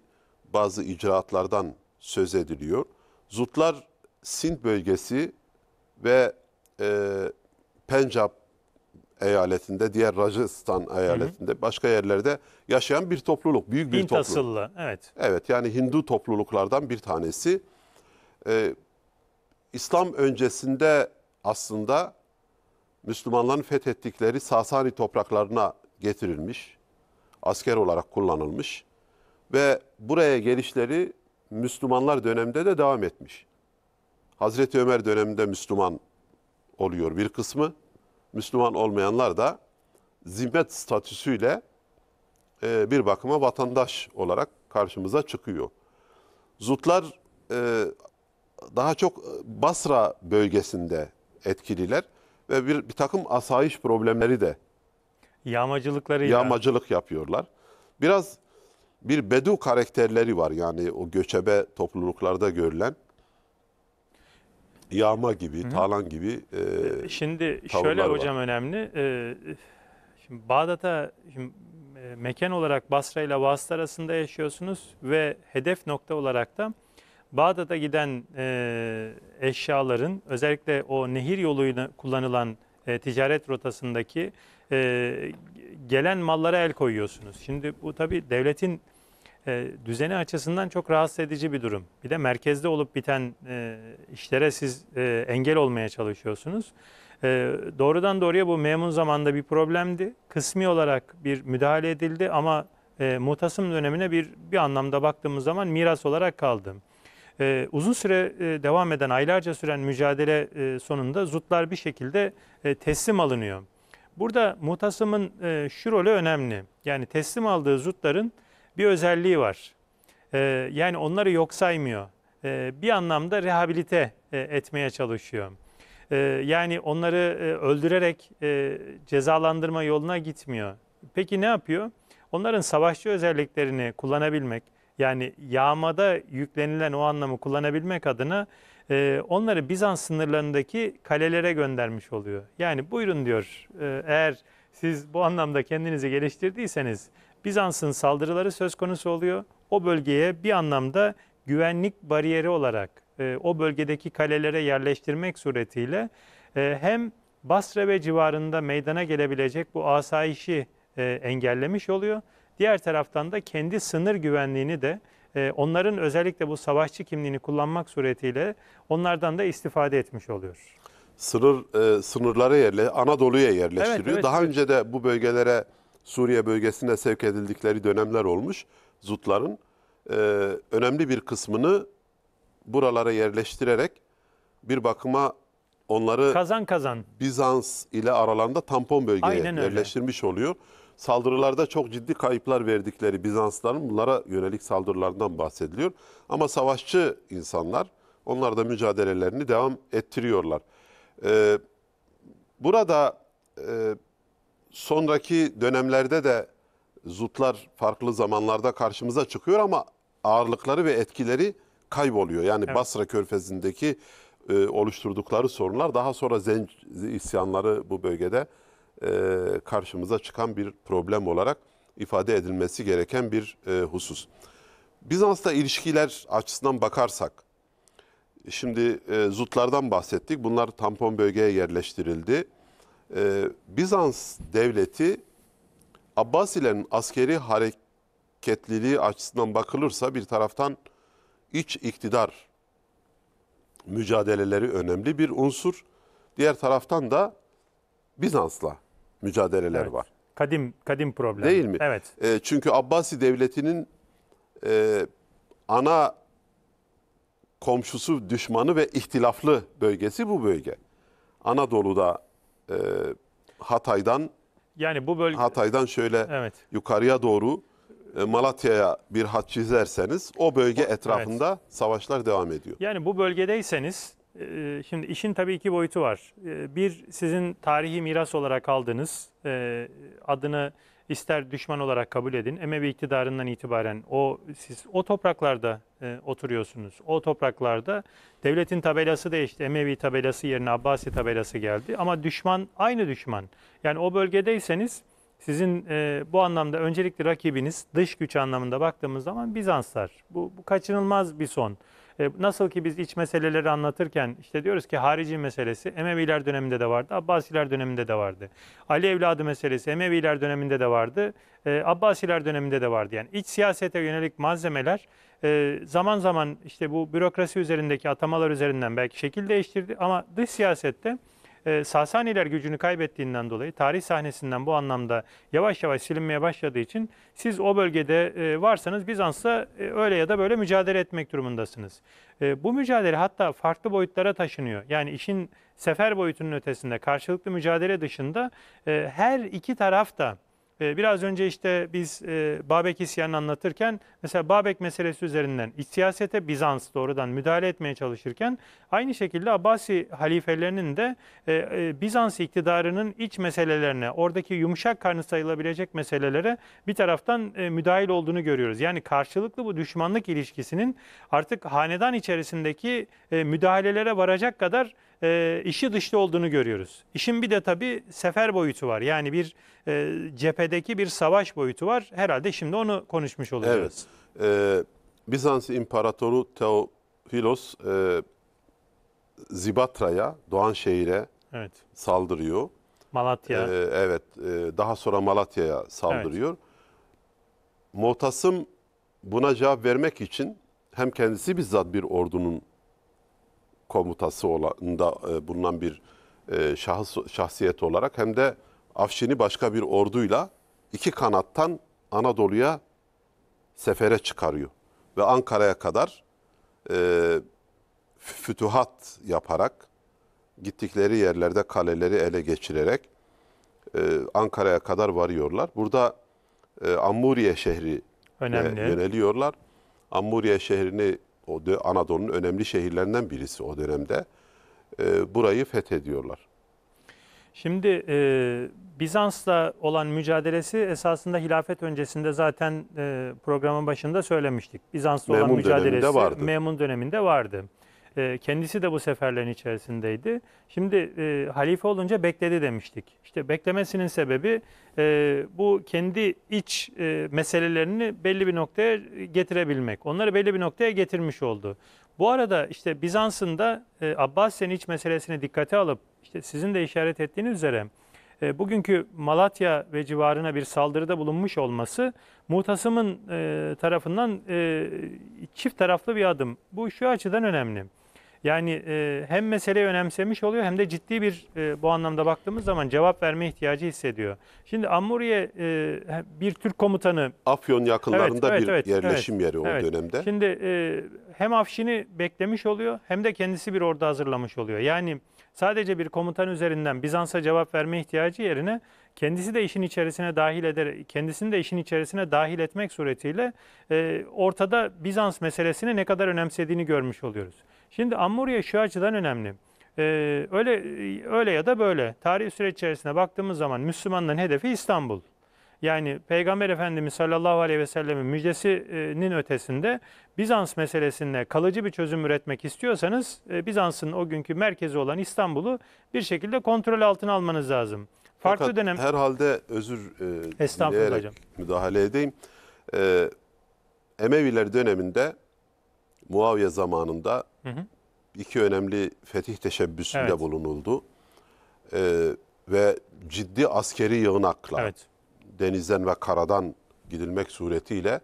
bazı icraatlardan söz ediliyor. Zutlar Sint bölgesi ve e, Pencap eyaletinde, diğer Rajasthan eyaletinde, hı hı. başka yerlerde yaşayan bir topluluk, büyük bir Hint topluluk. Asıllı, evet. Evet, yani Hindu topluluklardan bir tanesi. Ee, İslam öncesinde aslında Müslümanların fethettikleri Sasani topraklarına getirilmiş, asker olarak kullanılmış ve buraya gelişleri Müslümanlar döneminde de devam etmiş. Hazreti Ömer döneminde Müslüman oluyor bir kısmı. Müslüman olmayanlar da zimmet statüsüyle e, bir bakıma vatandaş olarak karşımıza çıkıyor. Zutlar e, daha çok e, Basra bölgesinde etkililer ve bir, bir takım asayiş problemleri de yağmacılıkları yağmacılık yapıyorlar. Biraz bir Bedu karakterleri var. Yani o göçebe topluluklarda görülen yağma gibi, Hı-hı. talan gibi e, e Şimdi şöyle hocam var. önemli. E, şimdi Bağdat'a şimdi, e, mekan olarak Basra ile Vasıt arasında yaşıyorsunuz ve hedef nokta olarak da Bağdat'a giden e, eşyaların özellikle o nehir yoluyla kullanılan e, ticaret rotasındaki e, gelen mallara el koyuyorsunuz. Şimdi bu tabii devletin e, düzeni açısından çok rahatsız edici bir durum. Bir de merkezde olup biten e, işlere siz e, engel olmaya çalışıyorsunuz. E, doğrudan doğruya bu memun zamanda bir problemdi. Kısmi olarak bir müdahale edildi ama e, muhtasım dönemine bir, bir anlamda baktığımız zaman miras olarak kaldı. E, uzun süre e, devam eden, aylarca süren mücadele e, sonunda zutlar bir şekilde e, teslim alınıyor. Burada muhtasımın e, şu rolü önemli. Yani teslim aldığı zutların bir özelliği var. E, yani onları yok saymıyor. E, bir anlamda rehabilite e, etmeye çalışıyor. E, yani onları e, öldürerek e, cezalandırma yoluna gitmiyor. Peki ne yapıyor? Onların savaşçı özelliklerini kullanabilmek, yani yağmada yüklenilen o anlamı kullanabilmek adına e, onları Bizans sınırlarındaki kalelere göndermiş oluyor. Yani buyurun diyor e, eğer siz bu anlamda kendinizi geliştirdiyseniz Bizans'ın saldırıları söz konusu oluyor. O bölgeye bir anlamda güvenlik bariyeri olarak e, o bölgedeki kalelere yerleştirmek suretiyle e, hem Basra ve civarında meydana gelebilecek bu asayişi e, engellemiş oluyor. Diğer taraftan da kendi sınır güvenliğini de ee, onların özellikle bu savaşçı kimliğini kullanmak suretiyle onlardan da istifade etmiş oluyor. Sınır e, sınırlara yerle Anadolu'ya yerleştiriyor. Evet, evet, Daha önce de bu bölgelere Suriye bölgesine sevk edildikleri dönemler olmuş. Zutların e, önemli bir kısmını buralara yerleştirerek bir bakıma onları kazan kazan Bizans ile aralarında tampon bölgeye yerleştirmiş oluyor saldırılarda çok ciddi kayıplar verdikleri Bizansların bunlara yönelik saldırılarından bahsediliyor. Ama savaşçı insanlar onlar da mücadelelerini devam ettiriyorlar. Ee, burada e, sonraki dönemlerde de zutlar farklı zamanlarda karşımıza çıkıyor ama ağırlıkları ve etkileri kayboluyor. Yani evet. Basra Körfezi'ndeki e, oluşturdukları sorunlar daha sonra zenci isyanları bu bölgede e, karşımıza çıkan bir problem olarak ifade edilmesi gereken bir e, husus. Bizans'ta ilişkiler açısından bakarsak, şimdi e, zutlardan bahsettik. Bunlar tampon bölgeye yerleştirildi. E, Bizans devleti Abbasilerin askeri hareketliliği açısından bakılırsa bir taraftan iç iktidar mücadeleleri önemli bir unsur. Diğer taraftan da Bizans'la mücadeleler evet. var. Kadim kadim problem. Değil mi? Evet. E, çünkü Abbasi Devleti'nin e, ana komşusu, düşmanı ve ihtilaflı bölgesi bu bölge. Anadolu'da e, Hatay'dan yani bu bölge Hatay'dan şöyle evet. yukarıya doğru e, Malatya'ya bir hat çizerseniz o bölge etrafında evet. savaşlar devam ediyor. Yani bu bölgedeyseniz ee, şimdi işin tabii iki boyutu var. Ee, bir, sizin tarihi miras olarak aldığınız e, adını ister düşman olarak kabul edin. Emevi iktidarından itibaren o siz o topraklarda e, oturuyorsunuz. O topraklarda devletin tabelası değişti. Emevi tabelası yerine Abbasi tabelası geldi. Ama düşman aynı düşman. Yani o bölgedeyseniz sizin e, bu anlamda öncelikli rakibiniz dış güç anlamında baktığımız zaman Bizanslar. Bu, bu kaçınılmaz bir son. E, nasıl ki biz iç meseleleri anlatırken işte diyoruz ki harici meselesi Emeviler döneminde de vardı, Abbasiler döneminde de vardı. Ali evladı meselesi Emeviler döneminde de vardı, e, Abbasiler döneminde de vardı. Yani iç siyasete yönelik malzemeler e, zaman zaman işte bu bürokrasi üzerindeki atamalar üzerinden belki şekil değiştirdi ama dış siyasette ee, Sasaniler gücünü kaybettiğinden dolayı tarih sahnesinden bu anlamda yavaş yavaş silinmeye başladığı için siz o bölgede e, varsanız Bizans'la e, öyle ya da böyle mücadele etmek durumundasınız. E, bu mücadele hatta farklı boyutlara taşınıyor. Yani işin sefer boyutunun ötesinde karşılıklı mücadele dışında her iki taraf da ee, biraz önce işte biz e, Babek isyanını anlatırken mesela Babek meselesi üzerinden iç siyasete Bizans doğrudan müdahale etmeye çalışırken aynı şekilde Abbasi halifelerinin de e, e, Bizans iktidarının iç meselelerine oradaki yumuşak karnı sayılabilecek meselelere bir taraftan müdahil olduğunu görüyoruz. Yani karşılıklı bu düşmanlık ilişkisinin artık hanedan içerisindeki müdahalelere varacak kadar e, işi dışta olduğunu görüyoruz. İşin bir de tabii sefer boyutu var. Yani bir e, cephedeki bir savaş boyutu var. Herhalde şimdi onu konuşmuş olacağız. Evet. E, Bizans İmparatoru Teofilos e, Zibatra'ya, Doğanşehir'e evet. saldırıyor. Malatya. E, evet. E, daha sonra Malatya'ya saldırıyor. Evet. Motasım buna cevap vermek için hem kendisi bizzat bir ordunun komutası olanında e, bulunan bir e, şahıs, şahsiyet olarak hem de Afşin'i başka bir orduyla iki kanattan Anadolu'ya sefere çıkarıyor. Ve Ankara'ya kadar e, fütühat yaparak, gittikleri yerlerde kaleleri ele geçirerek e, Ankara'ya kadar varıyorlar. Burada e, Ammuriye şehri e, yöneliyorlar. Ammuriye şehrini o Anadolu'nun önemli şehirlerinden birisi o dönemde. E, burayı fethediyorlar. Şimdi e, Bizans'la olan mücadelesi esasında hilafet öncesinde zaten e, programın başında söylemiştik. Bizans'la olan mücadelesi vardı. Memun döneminde vardı. Ee, kendisi de bu seferlerin içerisindeydi. Şimdi e, halife olunca bekledi demiştik. İşte beklemesinin sebebi e, bu kendi iç e, meselelerini belli bir noktaya getirebilmek. Onları belli bir noktaya getirmiş oldu. Bu arada işte Bizans'ın da e, Abbasi'nin iç meselesini dikkate alıp işte sizin de işaret ettiğiniz üzere e, bugünkü Malatya ve civarına bir saldırıda bulunmuş olması Muhtasım'ın e, tarafından e, çift taraflı bir adım. Bu şu açıdan önemli. Yani e, hem meseleyi önemsemiş oluyor hem de ciddi bir e, bu anlamda baktığımız zaman cevap verme ihtiyacı hissediyor. Şimdi Amuriye e, bir Türk komutanı Afyon yakınlarında evet, evet, bir yerleşim evet, yeri o dönemde. Şimdi e, hem Afşin'i beklemiş oluyor hem de kendisi bir ordu hazırlamış oluyor. Yani sadece bir komutan üzerinden Bizans'a cevap verme ihtiyacı yerine kendisi de işin içerisine dahil eder, kendisini de işin içerisine dahil etmek suretiyle e, ortada Bizans meselesini ne kadar önemsediğini görmüş oluyoruz. Şimdi Amurya şu açıdan önemli. Ee, öyle öyle ya da böyle tarih süreç içerisinde baktığımız zaman Müslümanların hedefi İstanbul. Yani Peygamber Efendimiz sallallahu aleyhi ve sellemin müjdesinin ötesinde Bizans meselesine kalıcı bir çözüm üretmek istiyorsanız e, Bizans'ın o günkü merkezi olan İstanbul'u bir şekilde kontrol altına almanız lazım. Farklı Fakat dönem herhalde özür e, dileyerek hocam. müdahale edeyim. E, Emeviler döneminde Muaviye zamanında Hı hı. İki önemli fetih teşebbüsünde evet. bulunuldu. Ee, ve ciddi askeri yığınakla evet. denizden ve karadan gidilmek suretiyle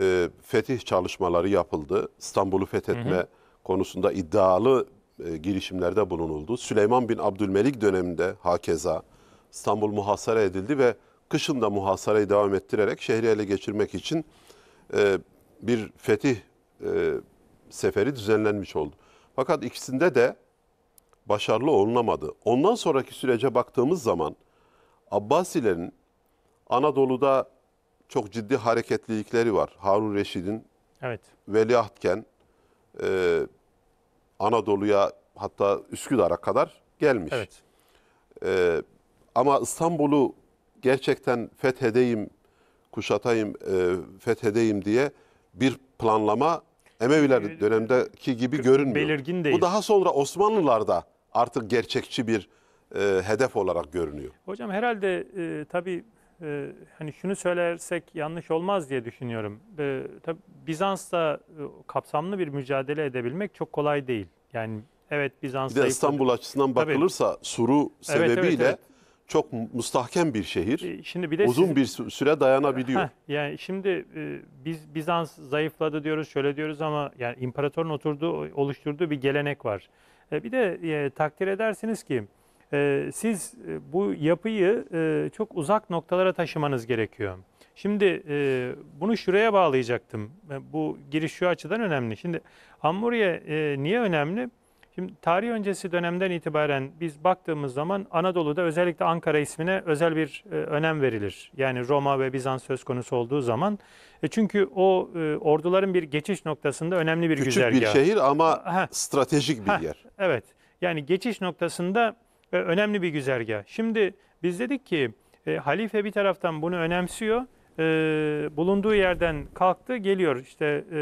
e, fetih çalışmaları yapıldı. İstanbul'u fethetme hı hı. konusunda iddialı e, girişimlerde bulunuldu. Süleyman bin Abdülmelik döneminde hakeza İstanbul muhasara edildi ve kışın da muhasarayı devam ettirerek şehri ele geçirmek için e, bir fetih e, seferi düzenlenmiş oldu. Fakat ikisinde de başarılı olunamadı. Ondan sonraki sürece baktığımız zaman Abbasilerin Anadolu'da çok ciddi hareketlilikleri var. Harun Reşid'in evet. veliahtken e, Anadolu'ya hatta Üsküdar'a kadar gelmiş. Evet. E, ama İstanbul'u gerçekten fethedeyim, kuşatayım, e, fethedeyim diye bir planlama Emeviler dönemdeki gibi görünmüyor. Belirgin değil. Bu daha sonra Osmanlılarda artık gerçekçi bir e, hedef olarak görünüyor. Hocam herhalde e, tabii e, hani şunu söylersek yanlış olmaz diye düşünüyorum. E, tabii Bizans'ta e, kapsamlı bir mücadele edebilmek çok kolay değil. Yani evet Bizans Bir İstanbul açısından bakılırsa Suru sebebiyle evet, evet, evet çok müstahkem bir şehir. E, şimdi bir de uzun siz, bir süre dayanabiliyor. Heh, yani şimdi e, biz Bizans zayıfladı diyoruz, şöyle diyoruz ama yani imparatorun oturduğu oluşturduğu bir gelenek var. E, bir de e, takdir edersiniz ki e, siz e, bu yapıyı e, çok uzak noktalara taşımanız gerekiyor. Şimdi e, bunu şuraya bağlayacaktım. E, bu giriş şu açıdan önemli. Şimdi Hammuriye e, niye önemli? Şimdi tarih öncesi dönemden itibaren biz baktığımız zaman Anadolu'da özellikle Ankara ismine özel bir e, önem verilir. Yani Roma ve Bizans söz konusu olduğu zaman. E çünkü o e, orduların bir geçiş noktasında önemli bir Küçük güzergah. Küçük bir şehir ama ha. stratejik bir ha. yer. Evet. Yani geçiş noktasında e, önemli bir güzergah. Şimdi biz dedik ki e, halife bir taraftan bunu önemsiyor e, bulunduğu yerden kalktı geliyor işte e,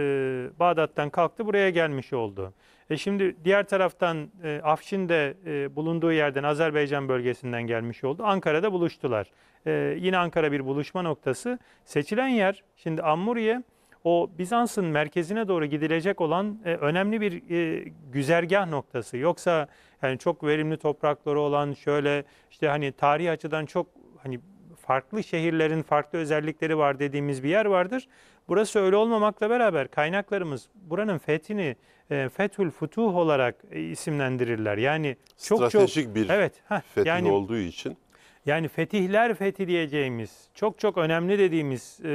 Bağdat'tan kalktı buraya gelmiş oldu. E şimdi diğer taraftan e, Afşin de e, bulunduğu yerden Azerbaycan bölgesinden gelmiş oldu. Ankara'da buluştular. E, yine Ankara bir buluşma noktası. Seçilen yer şimdi Amuriye. o Bizans'ın merkezine doğru gidilecek olan e, önemli bir e, güzergah noktası. Yoksa yani çok verimli toprakları olan şöyle işte hani tarihi açıdan çok hani farklı şehirlerin farklı özellikleri var dediğimiz bir yer vardır. Burası öyle olmamakla beraber kaynaklarımız buranın fethini e, Fethül Futuh olarak e, isimlendirirler. Yani çok stratejik çok, bir evet, heh, fetih yani, olduğu için. Yani fetihler fethi diyeceğimiz, çok çok önemli dediğimiz e,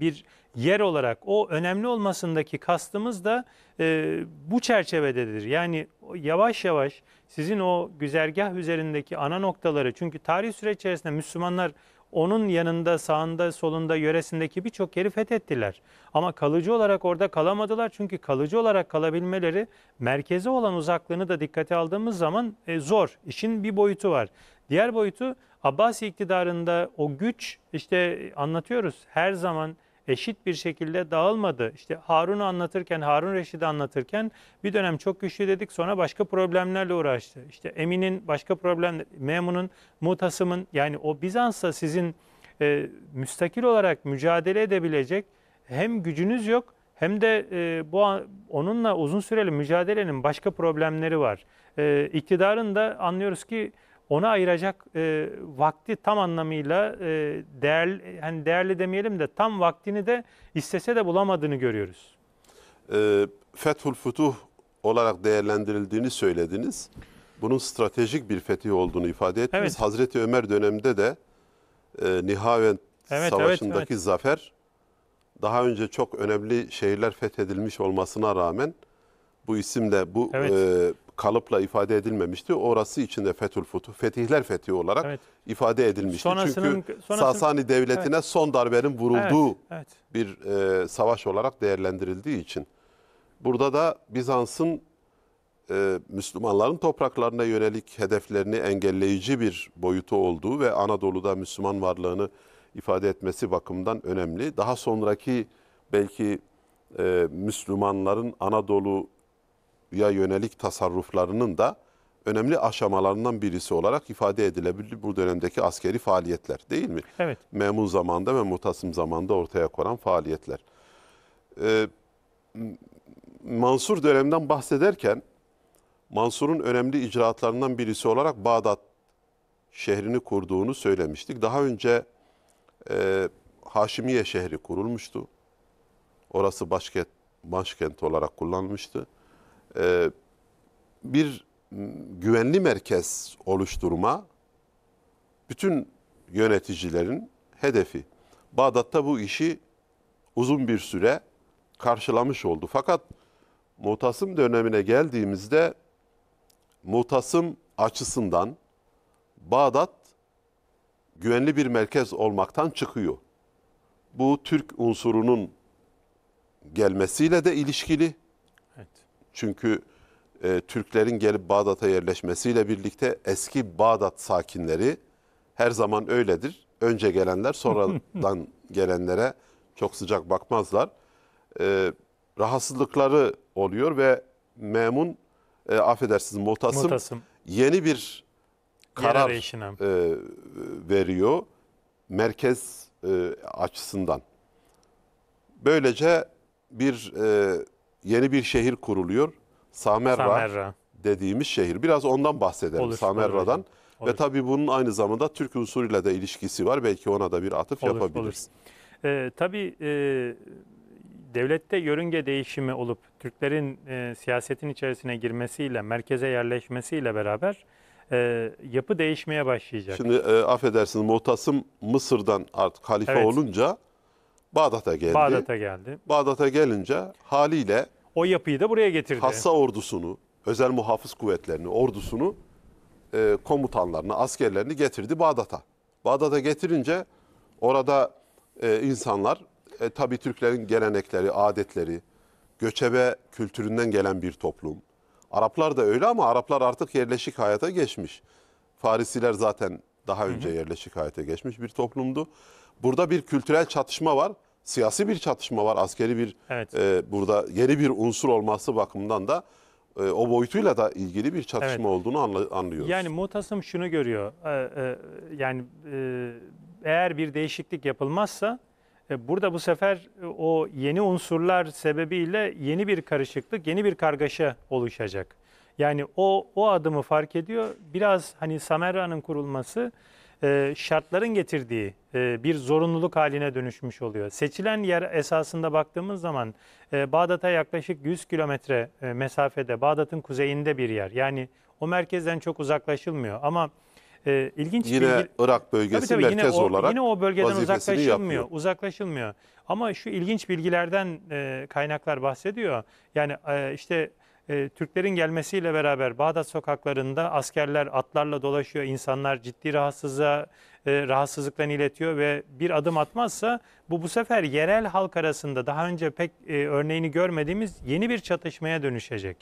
bir yer olarak o önemli olmasındaki kastımız da e, bu çerçevededir. Yani yavaş yavaş sizin o güzergah üzerindeki ana noktaları çünkü tarih süreç içerisinde Müslümanlar onun yanında sağında solunda yöresindeki birçok yeri fethettiler. Ama kalıcı olarak orada kalamadılar çünkü kalıcı olarak kalabilmeleri merkeze olan uzaklığını da dikkate aldığımız zaman e, zor. İşin bir boyutu var. Diğer boyutu Abbasi iktidarında o güç işte anlatıyoruz her zaman eşit bir şekilde dağılmadı. İşte Harun'u anlatırken, Harun Reşid'i anlatırken bir dönem çok güçlü dedik sonra başka problemlerle uğraştı. İşte Emin'in başka problem, Memun'un, Mutasım'ın yani o Bizans'a sizin e, müstakil olarak mücadele edebilecek hem gücünüz yok hem de e, bu onunla uzun süreli mücadelenin başka problemleri var. E, iktidarın da anlıyoruz ki ona ayıracak e, vakti tam anlamıyla e, değerli, hani değerli demeyelim de tam vaktini de istese de bulamadığını görüyoruz. E, Fethül Futuh olarak değerlendirildiğini söylediniz. Bunun stratejik bir fetih olduğunu ifade ettiniz. Evet. Hazreti Ömer döneminde de e, Nihavent evet, Savaşı'ndaki evet, evet. zafer daha önce çok önemli şehirler fethedilmiş olmasına rağmen bu isimle bu evet. e, kalıpla ifade edilmemişti. Orası içinde Fethül Futu, fetihler fethi olarak evet. ifade edilmişti. Sonrasının, Çünkü sonrasının, Sasani Devleti'ne evet. son darbenin vurulduğu evet, evet. bir e, savaş olarak değerlendirildiği için. Burada da Bizans'ın e, Müslümanların topraklarına yönelik hedeflerini engelleyici bir boyutu olduğu ve Anadolu'da Müslüman varlığını ifade etmesi bakımından önemli. Daha sonraki belki e, Müslümanların Anadolu ya yönelik tasarruflarının da önemli aşamalarından birisi olarak ifade edilebilir bu dönemdeki askeri faaliyetler değil mi? Evet. Memur zamanda ve mutasım zamanda ortaya konan faaliyetler. Ee, Mansur dönemden bahsederken Mansur'un önemli icraatlarından birisi olarak Bağdat şehrini kurduğunu söylemiştik. Daha önce e, Haşimiye şehri kurulmuştu. Orası başkent, başkent olarak kullanmıştı e, bir güvenli merkez oluşturma bütün yöneticilerin hedefi. Bağdat'ta bu işi uzun bir süre karşılamış oldu. Fakat Mutasım dönemine geldiğimizde Mutasım açısından Bağdat güvenli bir merkez olmaktan çıkıyor. Bu Türk unsurunun gelmesiyle de ilişkili. Çünkü e, Türklerin gelip Bağdat'a yerleşmesiyle birlikte eski Bağdat sakinleri her zaman öyledir. Önce gelenler sonradan gelenlere çok sıcak bakmazlar. E, rahatsızlıkları oluyor ve memun, e, affedersiniz Motasım, Motasım. yeni bir karar e, veriyor merkez e, açısından. Böylece bir e, yeni bir şehir kuruluyor. Samerra, Samerra. dediğimiz şehir. Biraz ondan bahsedelim olur, Samerra'dan. Olur. Olur. Ve tabii bunun aynı zamanda Türk unsuruyla da ilişkisi var. Belki ona da bir atıf olur, yapabiliriz. Olur. Ee, tabii e, devlette yörünge değişimi olup Türklerin e, siyasetin içerisine girmesiyle, merkeze yerleşmesiyle beraber e, yapı değişmeye başlayacak. Şimdi e, affedersiniz Mutasım Mısır'dan artık halife evet. olunca Bağdat'a geldi. Bağdat'a geldi. Bağdat'a gelince haliyle o yapıyı da buraya getirdi. Hassa ordusunu, özel muhafız kuvvetlerini, ordusunu, e, komutanlarını, askerlerini getirdi Bağdat'a. Bağdat'a getirince orada e, insanlar e, tabii Türklerin gelenekleri, adetleri, göçebe kültüründen gelen bir toplum. Araplar da öyle ama Araplar artık yerleşik hayata geçmiş. Farisiler zaten daha önce hı hı. yerleşik hayata geçmiş bir toplumdu. Burada bir kültürel çatışma var siyasi bir çatışma var. Askeri bir evet. e, burada yeni bir unsur olması bakımından da e, o boyutuyla da ilgili bir çatışma evet. olduğunu anla, anlıyoruz. Yani Mutasım şunu görüyor. E, e, yani e, eğer bir değişiklik yapılmazsa e, burada bu sefer e, o yeni unsurlar sebebiyle yeni bir karışıklık, yeni bir kargaşa oluşacak. Yani o o adımı fark ediyor. Biraz hani Samera'nın kurulması e, şartların getirdiği e, bir zorunluluk haline dönüşmüş oluyor. Seçilen yer esasında baktığımız zaman e, Bağdat'a yaklaşık 100 kilometre e, mesafede Bağdat'ın kuzeyinde bir yer. Yani o merkezden çok uzaklaşılmıyor ama e, ilginç yine bilgi... Irak bölgesi tabii, tabii, merkez yine o, olarak yine o bölgeden uzaklaşılmıyor. Yapıyor. Uzaklaşılmıyor. Ama şu ilginç bilgilerden e, kaynaklar bahsediyor. Yani e, işte ee, Türklerin gelmesiyle beraber Bağdat sokaklarında askerler atlarla dolaşıyor. İnsanlar ciddi rahatsızlığa, e, rahatsızlıklarını iletiyor ve bir adım atmazsa bu bu sefer yerel halk arasında daha önce pek e, örneğini görmediğimiz yeni bir çatışmaya dönüşecek.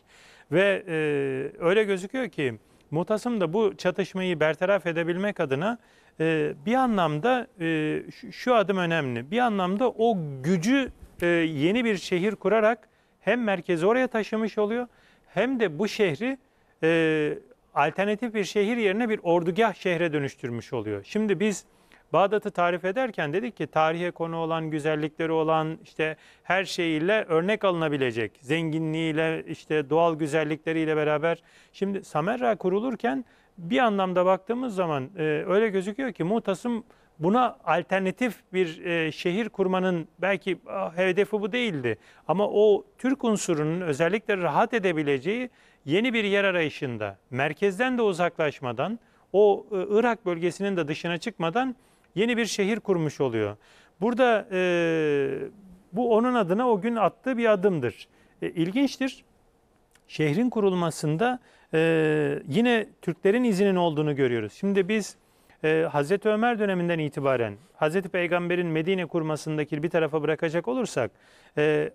Ve e, öyle gözüküyor ki Mutasım da bu çatışmayı bertaraf edebilmek adına e, bir anlamda şu, adım önemli. Bir anlamda o gücü yeni bir şehir kurarak hem merkezi oraya taşımış oluyor hem de bu şehri e, alternatif bir şehir yerine bir ordugah şehre dönüştürmüş oluyor. Şimdi biz Bağdat'ı tarif ederken dedik ki tarihe konu olan, güzellikleri olan, işte her şeyiyle örnek alınabilecek. Zenginliğiyle, işte doğal güzellikleriyle beraber. Şimdi Samerra kurulurken bir anlamda baktığımız zaman e, öyle gözüküyor ki Mutasım buna alternatif bir e, şehir kurmanın belki ah, hedefi bu değildi. Ama o Türk unsurunun özellikle rahat edebileceği yeni bir yer arayışında, merkezden de uzaklaşmadan, o e, Irak bölgesinin de dışına çıkmadan yeni bir şehir kurmuş oluyor. Burada e, bu onun adına o gün attığı bir adımdır. E, ilginçtir. Şehrin kurulmasında e, yine Türklerin izinin olduğunu görüyoruz. Şimdi biz e, Hazreti Ömer döneminden itibaren Hazreti Peygamber'in Medine kurmasındaki bir tarafa bırakacak olursak e,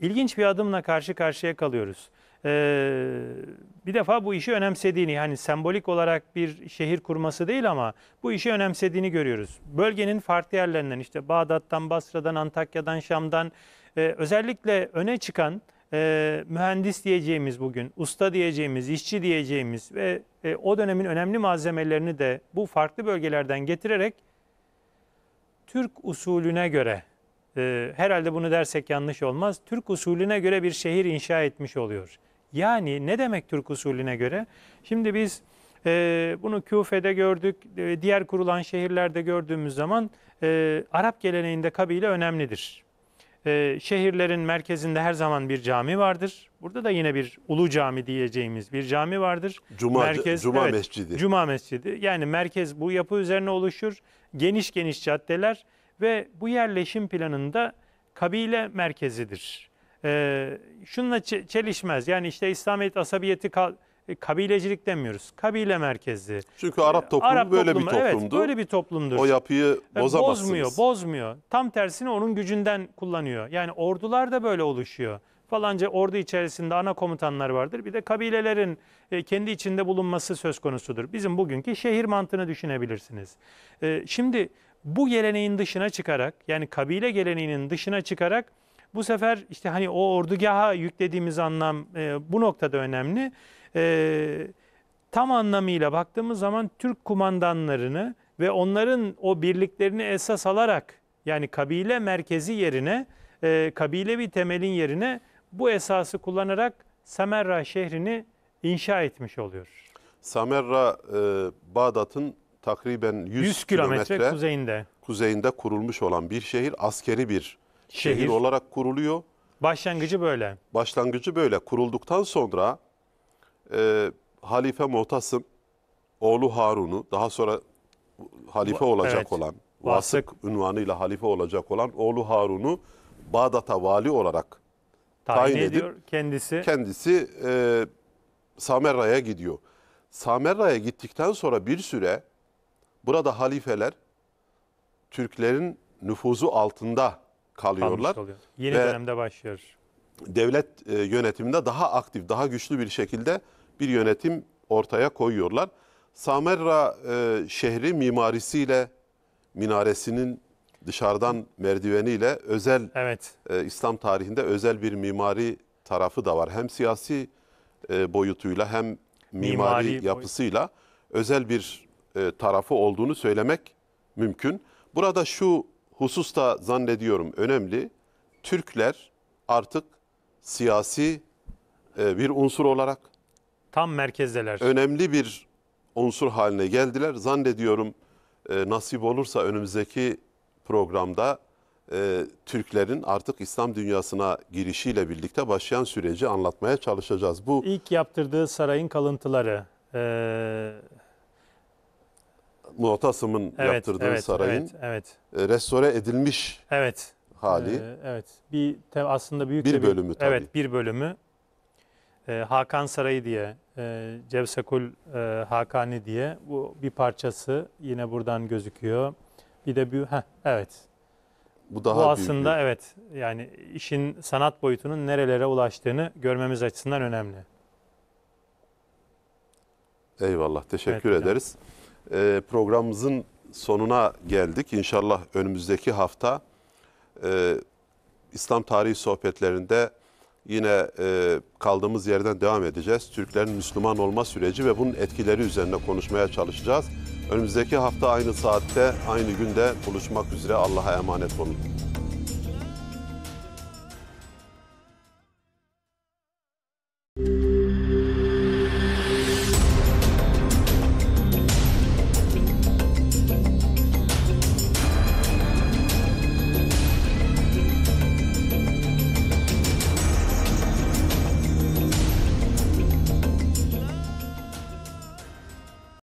ilginç bir adımla karşı karşıya kalıyoruz. Ee, bir defa bu işi önemsediğini hani sembolik olarak bir şehir kurması değil ama bu işi önemsediğini görüyoruz. Bölgenin farklı yerlerinden işte Bağdat'tan, Basra'dan, Antakya'dan, Şam'dan e, özellikle öne çıkan e, mühendis diyeceğimiz bugün, usta diyeceğimiz, işçi diyeceğimiz ve e, o dönemin önemli malzemelerini de bu farklı bölgelerden getirerek Türk usulüne göre, e, herhalde bunu dersek yanlış olmaz, Türk usulüne göre bir şehir inşa etmiş oluyor. Yani ne demek Türk usulüne göre? Şimdi biz e, bunu Küfe'de gördük, e, diğer kurulan şehirlerde gördüğümüz zaman e, Arap geleneğinde kabile önemlidir e, şehirlerin merkezinde her zaman bir cami vardır. Burada da yine bir ulu cami diyeceğimiz bir cami vardır. Cuma, merkez, Cuma evet, Mescidi. Cuma Mescidi. Yani merkez bu yapı üzerine oluşur. Geniş geniş caddeler ve bu yerleşim planında kabile merkezidir. E, şununla çelişmez. Yani işte İslamiyet asabiyeti kal e, kabilecilik demiyoruz. Kabile merkezli. Çünkü Arap e, toplumu Arap böyle toplumu, bir toplumdu. Evet, böyle bir toplumdur. O yapıyı e, bozamazsınız. Bozmuyor, bozmuyor. Tam tersini onun gücünden kullanıyor. Yani ordular da böyle oluşuyor. Falanca ordu içerisinde ana komutanlar vardır. Bir de kabilelerin kendi içinde bulunması söz konusudur. Bizim bugünkü şehir mantığını düşünebilirsiniz. şimdi bu geleneğin dışına çıkarak yani kabile geleneğinin dışına çıkarak bu sefer işte hani o ordugaha yüklediğimiz anlam bu noktada önemli e, tam anlamıyla baktığımız zaman Türk kumandanlarını ve onların o birliklerini esas alarak yani kabile merkezi yerine e, kabilevi temelin yerine bu esası kullanarak Samerra şehrini inşa etmiş oluyor. Samerra e, Bağdat'ın takriben 100, 100 kilometre kuzeyinde. kuzeyinde kurulmuş olan bir şehir askeri bir şehir, şehir olarak kuruluyor. Başlangıcı böyle. Başlangıcı böyle kurulduktan sonra e, Halife Mutasım oğlu Harun'u daha sonra halife olacak evet. olan Vasık ünvanıyla halife olacak olan oğlu Harun'u Bağdat'a vali olarak tayin, tayin ediyor edip, kendisi. Kendisi e, Samerra'ya gidiyor. Samerra'ya gittikten sonra bir süre burada halifeler Türklerin nüfuzu altında kalıyorlar. Yeni dönemde başlıyor. Devlet e, yönetiminde daha aktif, daha güçlü bir şekilde bir yönetim ortaya koyuyorlar. Samerra e, şehri mimarisiyle, minaresinin dışarıdan merdiveniyle özel, evet. e, İslam tarihinde özel bir mimari tarafı da var. Hem siyasi e, boyutuyla hem mimari, mimari yapısıyla boyut. özel bir e, tarafı olduğunu söylemek mümkün. Burada şu hususta zannediyorum önemli. Türkler artık siyasi e, bir unsur olarak Tam merkezdeler. Önemli bir unsur haline geldiler. Zannediyorum e, nasip olursa önümüzdeki programda e, Türklerin artık İslam dünyasına girişiyle birlikte başlayan süreci anlatmaya çalışacağız. Bu ilk yaptırdığı sarayın kalıntıları. E... Mu'tasim'in evet, yaptırdığı evet, sarayın evet, evet. E, restore edilmiş evet. hali. Ee, evet. Bir aslında büyük bir bölümü tabii. Evet, bir bölümü e, Hakan Sarayı diye, e, Cevsekul e, Hakani diye bu bir parçası yine buradan gözüküyor. Bir de bir, heh, evet. Bu daha bu aslında büyük. evet yani işin sanat boyutunun nerelere ulaştığını görmemiz açısından önemli. Eyvallah teşekkür evet, ederiz. Ee, programımızın sonuna geldik. İnşallah önümüzdeki hafta e, İslam tarihi sohbetlerinde yine e, kaldığımız yerden devam edeceğiz. Türklerin Müslüman olma süreci ve bunun etkileri üzerine konuşmaya çalışacağız. Önümüzdeki hafta aynı saatte, aynı günde buluşmak üzere. Allah'a emanet olun.